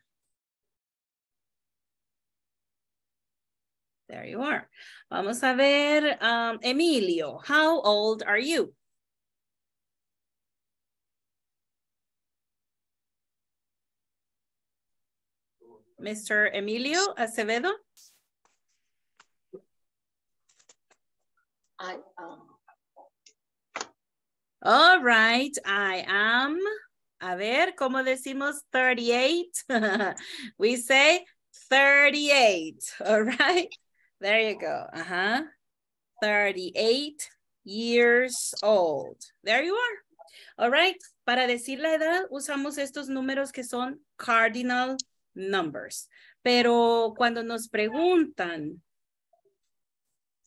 Speaker 1: There you are. Vamos a ver, um, Emilio, how old are you? Mr. Emilio Acevedo. I am. Um, all right, I am. A ver, ¿cómo decimos 38? we say 38, all right? There you go, uh-huh. 38 years old. There you are. All right, para decir la edad usamos estos números que son cardinal numbers. Pero cuando nos preguntan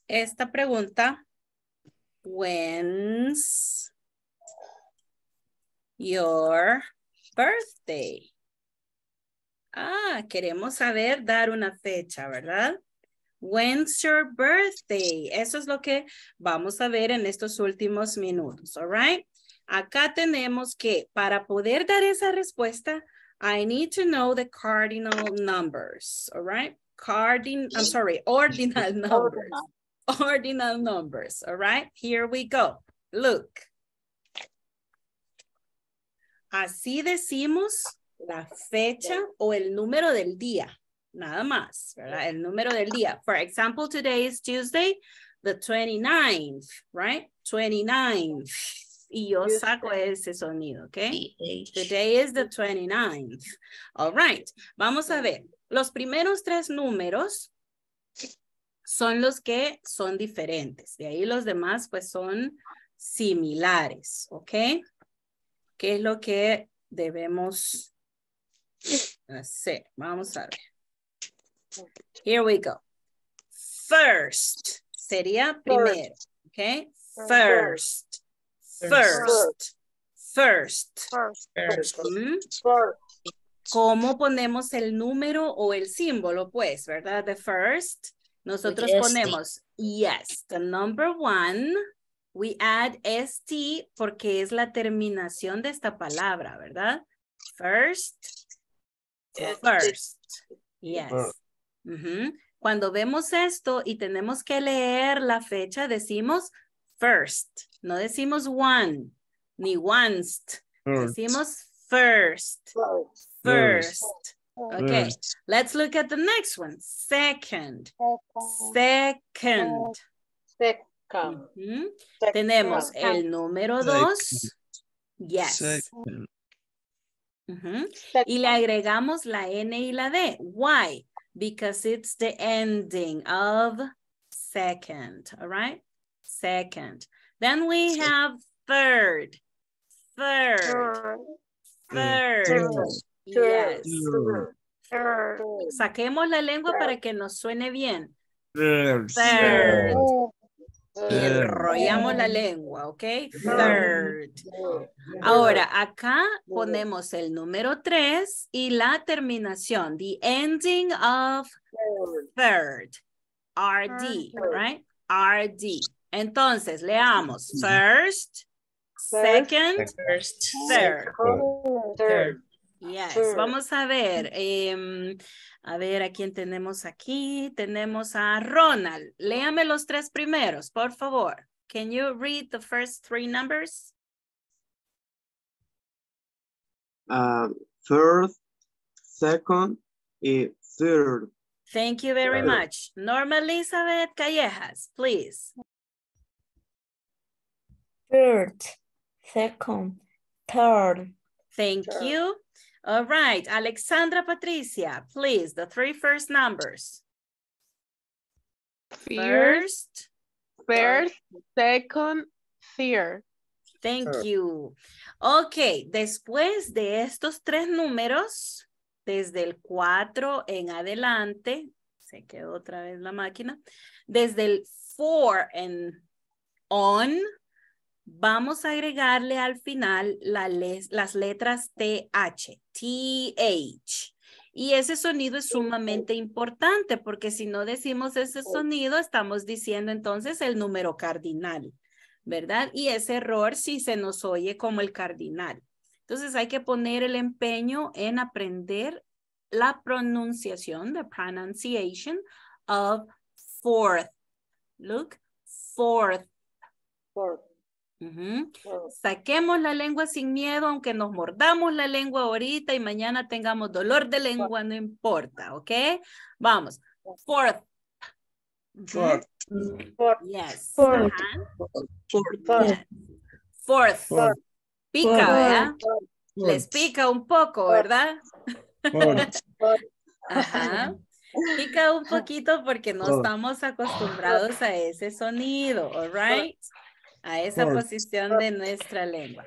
Speaker 1: esta pregunta, when's your birthday? Ah, queremos saber dar una fecha, ¿verdad? When's your birthday? Eso es lo que vamos a ver en estos últimos minutos, all right? Acá tenemos que para poder dar esa respuesta, I need to know the cardinal numbers, all right? Cardinal, I'm sorry, ordinal numbers. Ordinal numbers, all right? Here we go. Look. Así decimos la fecha o el número del día, nada más, ¿verdad? El número del día. For example, today is Tuesday, the 29th, right? 29th. y yo saco ese sonido, ¿ok? Today is the 29th. All right, vamos a ver. Los primeros tres números son los que son diferentes. De ahí los demás pues son similares, ¿ok? ¿Qué es lo que debemos hacer? Vamos a ver. Here we go. First sería primero, okay? First. First. First. First. ¿Cómo ponemos el número o el símbolo? Pues, ¿verdad? The first. Nosotros ponemos, yes, the number one. We add st porque es la terminación de esta palabra, ¿verdad? First. First. Yes. Cuando vemos esto y tenemos que leer la fecha, decimos first. No decimos one, ni once. First. Decimos first. First. first. first. Okay, first. let's look at the next one. Second. Second. Second. Mm -hmm. Tenemos el número dos. Yes. Mm -hmm. Y le agregamos la N y la D. Why? Because it's the ending of second, all right? second. Then we have third, third, third. Yes. Saquemos la lengua para que nos suene bien. Third. Y enrollamos la lengua, ¿ok? Third. Ahora, acá ponemos el número tres y la terminación. The ending of third. RD, right? RD. Entonces, leamos. First, second, third. Yes. Vamos a ver. Em, a ver a quién tenemos aquí. Tenemos a Ronald. Léame los tres primeros, por favor. Can you read the first three numbers?
Speaker 2: first, uh, second, and third.
Speaker 1: Thank you very much. Norma Elizabeth Callejas, please. Third, second, third. Thank you. All right, Alexandra Patricia, please, the three first numbers.
Speaker 2: First,
Speaker 1: first, second, third. Thank you. Okay, después de estos tres números, desde el cuatro en adelante, se quedó otra vez la máquina, desde el four en on, vamos a agregarle al final la las letras TH, TH. Y ese sonido es sumamente importante porque si no decimos ese sonido, estamos diciendo entonces el número cardinal, ¿verdad? Y ese error sí se nos oye como el cardinal. Entonces hay que poner el empeño en aprender la pronunciación, the pronunciation of fourth. Look, fourth. Fourth. Saquemos la lengua sin miedo, aunque nos mordamos la lengua ahorita y mañana tengamos dolor de lengua, no importa, ¿ok? Vamos. Fourth.
Speaker 2: Fourth. Yes. Fourth. Fourth. Pica, ¿verdad? Les
Speaker 1: pica un poco, ¿verdad? Ajá. Pica un poquito porque no estamos acostumbrados a ese sonido, ¿all right? a esa posición de nuestra lengua.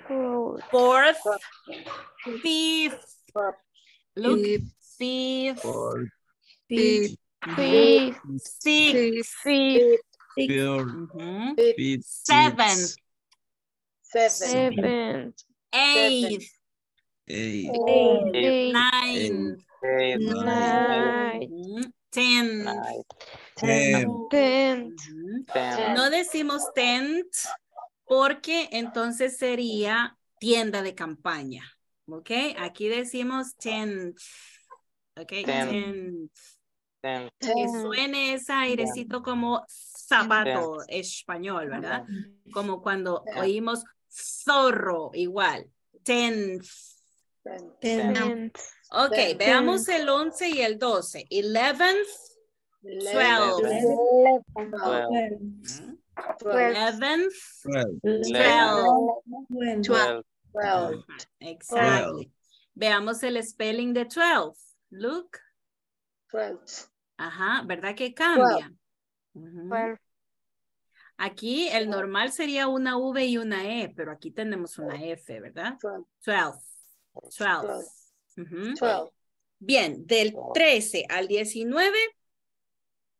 Speaker 1: No decimos tent porque entonces sería tienda de campaña. ¿Ok? Aquí decimos ten, ¿Ok? Tent. suene ese airecito como zapato español, ¿verdad? Como cuando oímos zorro, igual. ten, Ok, veamos el once y el doce. 11 twelve. 11th?
Speaker 3: 12. 12.
Speaker 1: Veamos el spelling de 12. Look. 12. Ajá, ¿verdad que cambia? Aquí el normal sería una V y una E, pero aquí tenemos una F, ¿verdad? 12. 12. Bien, del 13 al 19,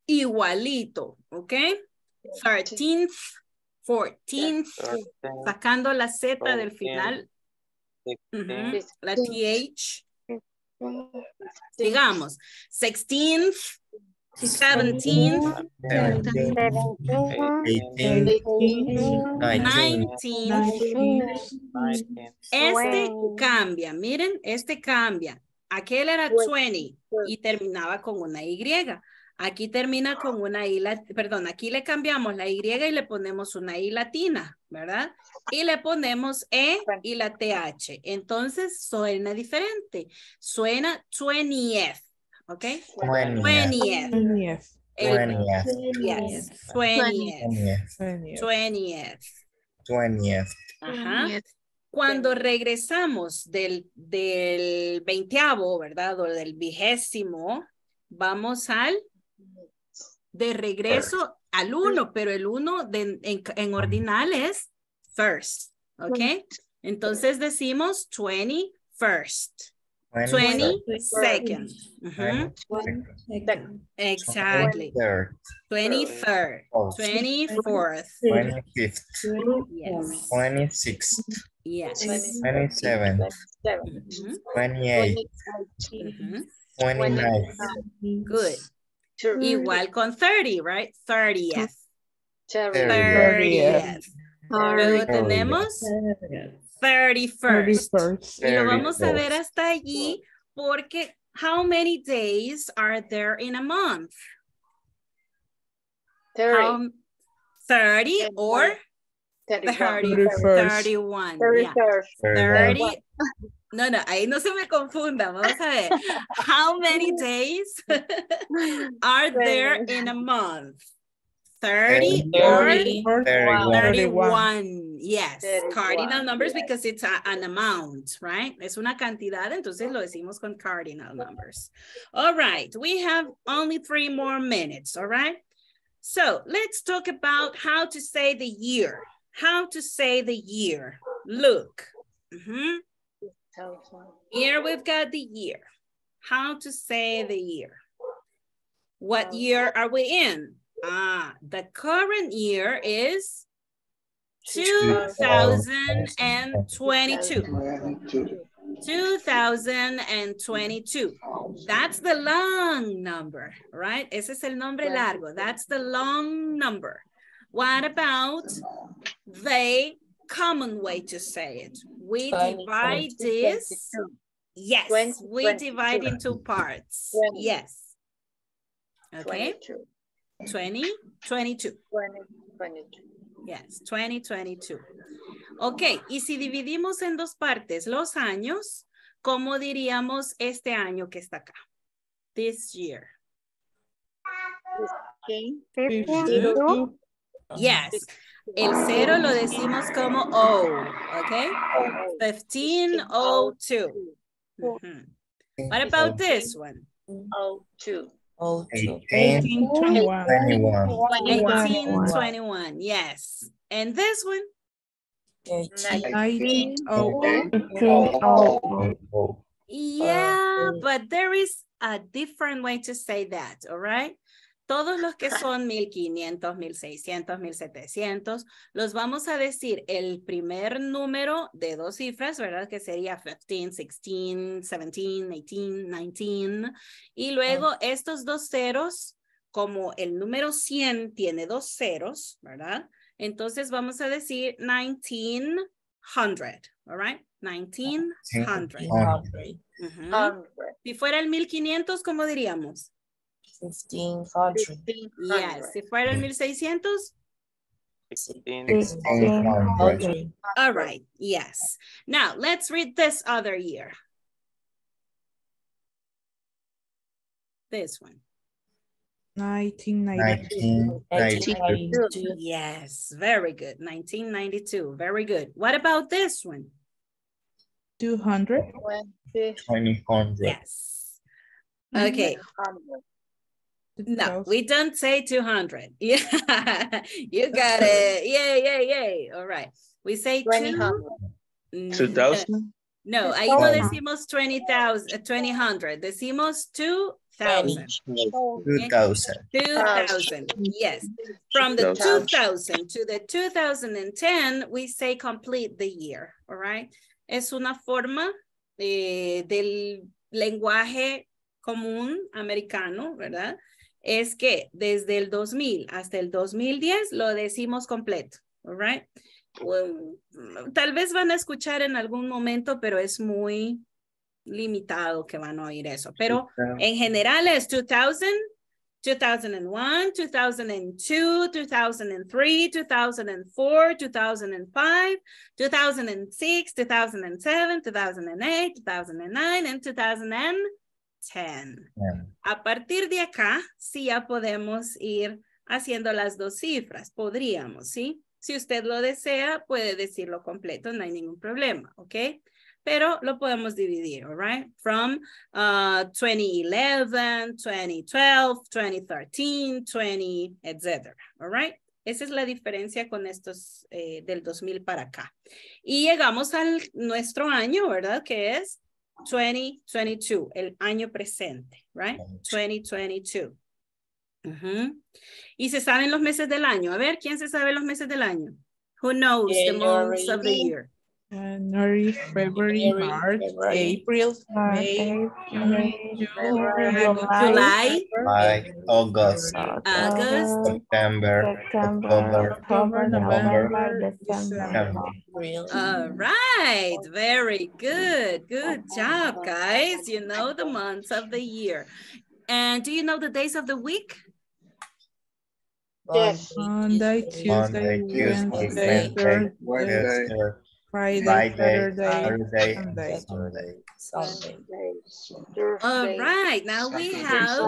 Speaker 1: igualito, ¿ok? 13th, 14th, sacando la Z del final, la TH. sigamos 16th, 17th, 19th. Este cambia, miren, este cambia. Aquel era 20 y terminaba con una Y. Aquí termina con una I, perdón, aquí le cambiamos la Y y le ponemos una I latina, ¿verdad? Y le ponemos E y la TH. Entonces suena diferente. Suena 20th, ¿ok? 20th. 20th. 20th.
Speaker 3: 20th.
Speaker 1: 20th.
Speaker 3: 20th.
Speaker 1: Ajá. Cuando regresamos del, del veinteavo, ¿verdad? O del vigésimo, vamos al de regreso al uno pero el uno en, en ordinal es first, Entonces decimos twenty first.
Speaker 3: 20
Speaker 1: second. Exactly. 23rd. 24th. 25th.
Speaker 3: 26th. 27th. 28th. 29th.
Speaker 1: Good. 30. Igual con 30, right? 30, yes. 30, 30, yes. Luego tenemos 31st. 31st. Y lo vamos a ver hasta allí porque how many days are there in a month? 30. 30 or 31. 31. 31. 31. 30 31. No, no, ahí no se me confunda. Vamos a ver. How many days are there in a month? 30, 30 or 31. Yes, 31. cardinal numbers yes. because it's a, an amount, right? Es una cantidad, entonces lo decimos con cardinal numbers. All right, we have only three more minutes, all right? So let's talk about how to say the year. How to say the year. Look. Mm -hmm. Here we've got the year. How to say the year. What um, year are we in? Ah, the current year is 2022. 2022. That's the long number, right? Ese es el nombre largo. That's the long number. What about they common way to say it. We divide this. Yes, 20, we divide into parts. Yes. Okay. 22. 20, 22. 22. Yes, 2022. Ok, y si dividimos en dos partes los años, ¿cómo diríamos este año que está acá? This year. Yes. El cero lo decimos como O, ¿ok? 1502. Mm -hmm. What about oh this one? O2.
Speaker 3: 1821. 1821,
Speaker 1: yes. And this one? 1900. Yeah, but there is a different way to say that, all right? Todos los que son 1500, 1600, 1700, los vamos a decir el primer número de dos cifras, ¿verdad? Que sería 15, 16, 17, 18, 19. Y luego estos dos ceros, como el número 100 tiene dos ceros, ¿verdad? Entonces vamos a decir 1900, all right? 1900. Si fuera el 1500, ¿cómo diríamos?
Speaker 3: 1500.
Speaker 1: 1500. Yes. If fuera el 1600?
Speaker 3: 1600.
Speaker 1: All right. Yes. Now let's read this other year. This one. 1992. 1992. Yes, very good. 1992. Very good. What about this one?
Speaker 3: 200. 2000. Yes.
Speaker 1: Okay. 200. No, we don't say 200. Yeah, you got it. Yay, yay, yay. All right. We say 2,000. 2,000? No, ahí no decimos 20,000, eh, 20,000. Decimos 2,000. 2,000. 2,000, yes. From the 2,000 to the 2010, we say complete the year, all right? Es una forma eh, del lenguaje común americano, ¿verdad? es que desde el 2000 hasta el 2010 lo decimos completo, all right? tal vez van a escuchar en algún momento, pero es muy limitado que van a oír eso. Pero en general es 2000, 2001, 2002, 2003, 2004, 2005, 2006, 2007, 2008, 2009, y 2010. 10. A partir de acá, sí ya podemos ir haciendo las dos cifras. Podríamos, ¿sí? Si usted lo desea, puede decirlo completo, no hay ningún problema, ¿ok? Pero lo podemos dividir, all right? From 2011, 2012, 2013, 20, etc. All right? Esa es la diferencia con estos eh, del 2000 para acá. Y llegamos al nuestro año, ¿verdad? Que es 2022, el año presente, right? 2022. Y se saben los meses del año. A ver, ¿quién se sabe los meses del año? Who knows the months of the year?
Speaker 3: January, February, January, March, February, April, May, June, July, July, August,
Speaker 1: August, September, September, October, November,
Speaker 3: November December.
Speaker 1: All right, very good. Good job, guys. You know the months of the year. And do you know the days of the week?
Speaker 3: Yes. Monday, Tuesday, Monday, Tuesday Wednesday, Wednesday, Wednesday, Wednesday Friday, Saturday, Sunday. Sunday. All right, now we have,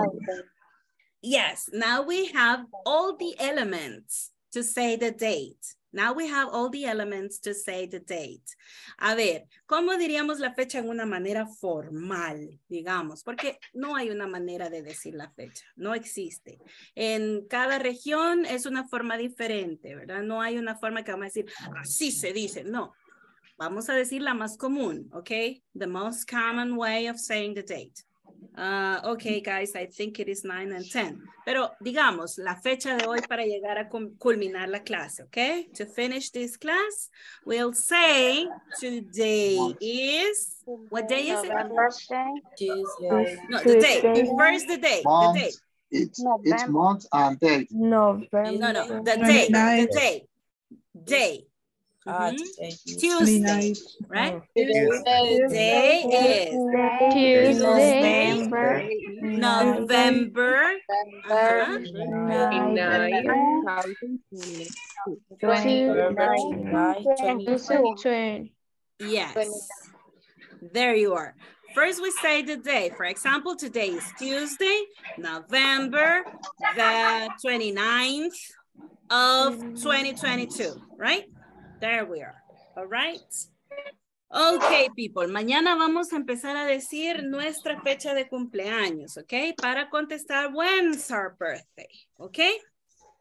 Speaker 1: yes, now we have all the elements to say the date. Now we have all the elements to say the date. A ver, ¿cómo diríamos la fecha en una manera formal, digamos? Porque no hay una manera de decir la fecha, no existe. En cada región es una forma diferente, ¿verdad? No hay una forma que vamos a decir, así se dice, no. Vamos a decir la más común, okay? The most common way of saying the date. Uh, okay, guys, I think it is 9 and 10. Pero digamos, la fecha de hoy para llegar a culminar la clase, okay? To finish this class, we'll say today is, what day is it? Tuesday. No, the day. Where's the day? The day. It's, it's month and date. No, no, no, the day, the day, day. Mm-hmm. Tuesday, right? Today is Tuesday, November,
Speaker 3: November, uh-huh.
Speaker 1: Yes, there you are. First, we say the day. For example, today is Tuesday, November the 29th of 2022, right? There we are. All right. Okay, people. Mañana vamos a empezar a decir nuestra fecha de cumpleaños, okay? Para contestar, when's our birthday? Okay.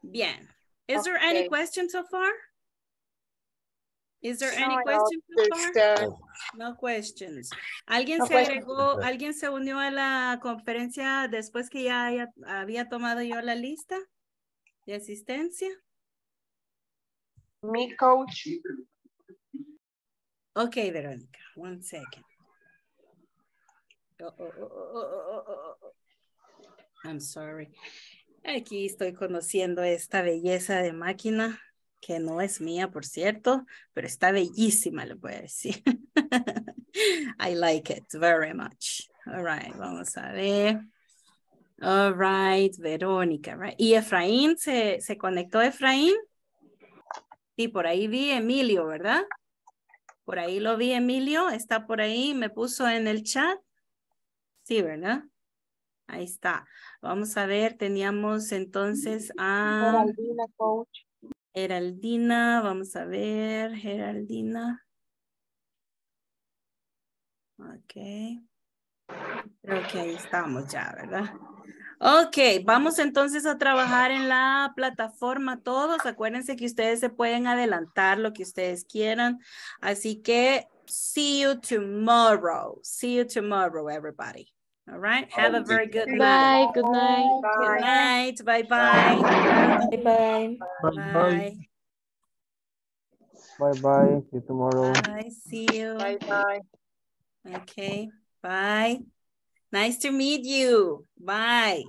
Speaker 1: Bien. Is there any question so far?
Speaker 2: Is there any no, question so far?
Speaker 1: No questions. ¿Alguien se agregó, alguien se unió a la conferencia después que ya había tomado yo la lista de asistencia? Mi coach. Okay, Verónica one second.
Speaker 3: Oh, oh, oh,
Speaker 1: I'm sorry. Aquí estoy conociendo esta belleza de máquina, que no es mía, por cierto, pero está bellísima, le voy a decir. I like it very much. All right, vamos a ver. All right, Verónica, right. ¿Y Efraín? ¿Se, se conectó Efraín? Sí, por ahí vi Emilio, ¿verdad? Por ahí lo vi Emilio, está por ahí, me puso en el chat. Sí, ¿verdad? Ahí está. Vamos a ver, teníamos entonces a... Geraldina, coach. Geraldina, vamos a ver, Geraldina. Ok. Creo que ahí estamos ya, ¿verdad? Ok, vamos entonces a trabajar en la plataforma todos. Acuérdense que ustedes se pueden adelantar lo que ustedes quieran. Así que, see you tomorrow. See you tomorrow, everybody. All right. Have a oh, very good night. Bye. Good night. Good night. Bye bye. Bye bye.
Speaker 2: Bye bye. Bye bye. See you tomorrow. Bye.
Speaker 1: See you. Bye bye. Okay. Bye. Nice to meet you. Bye.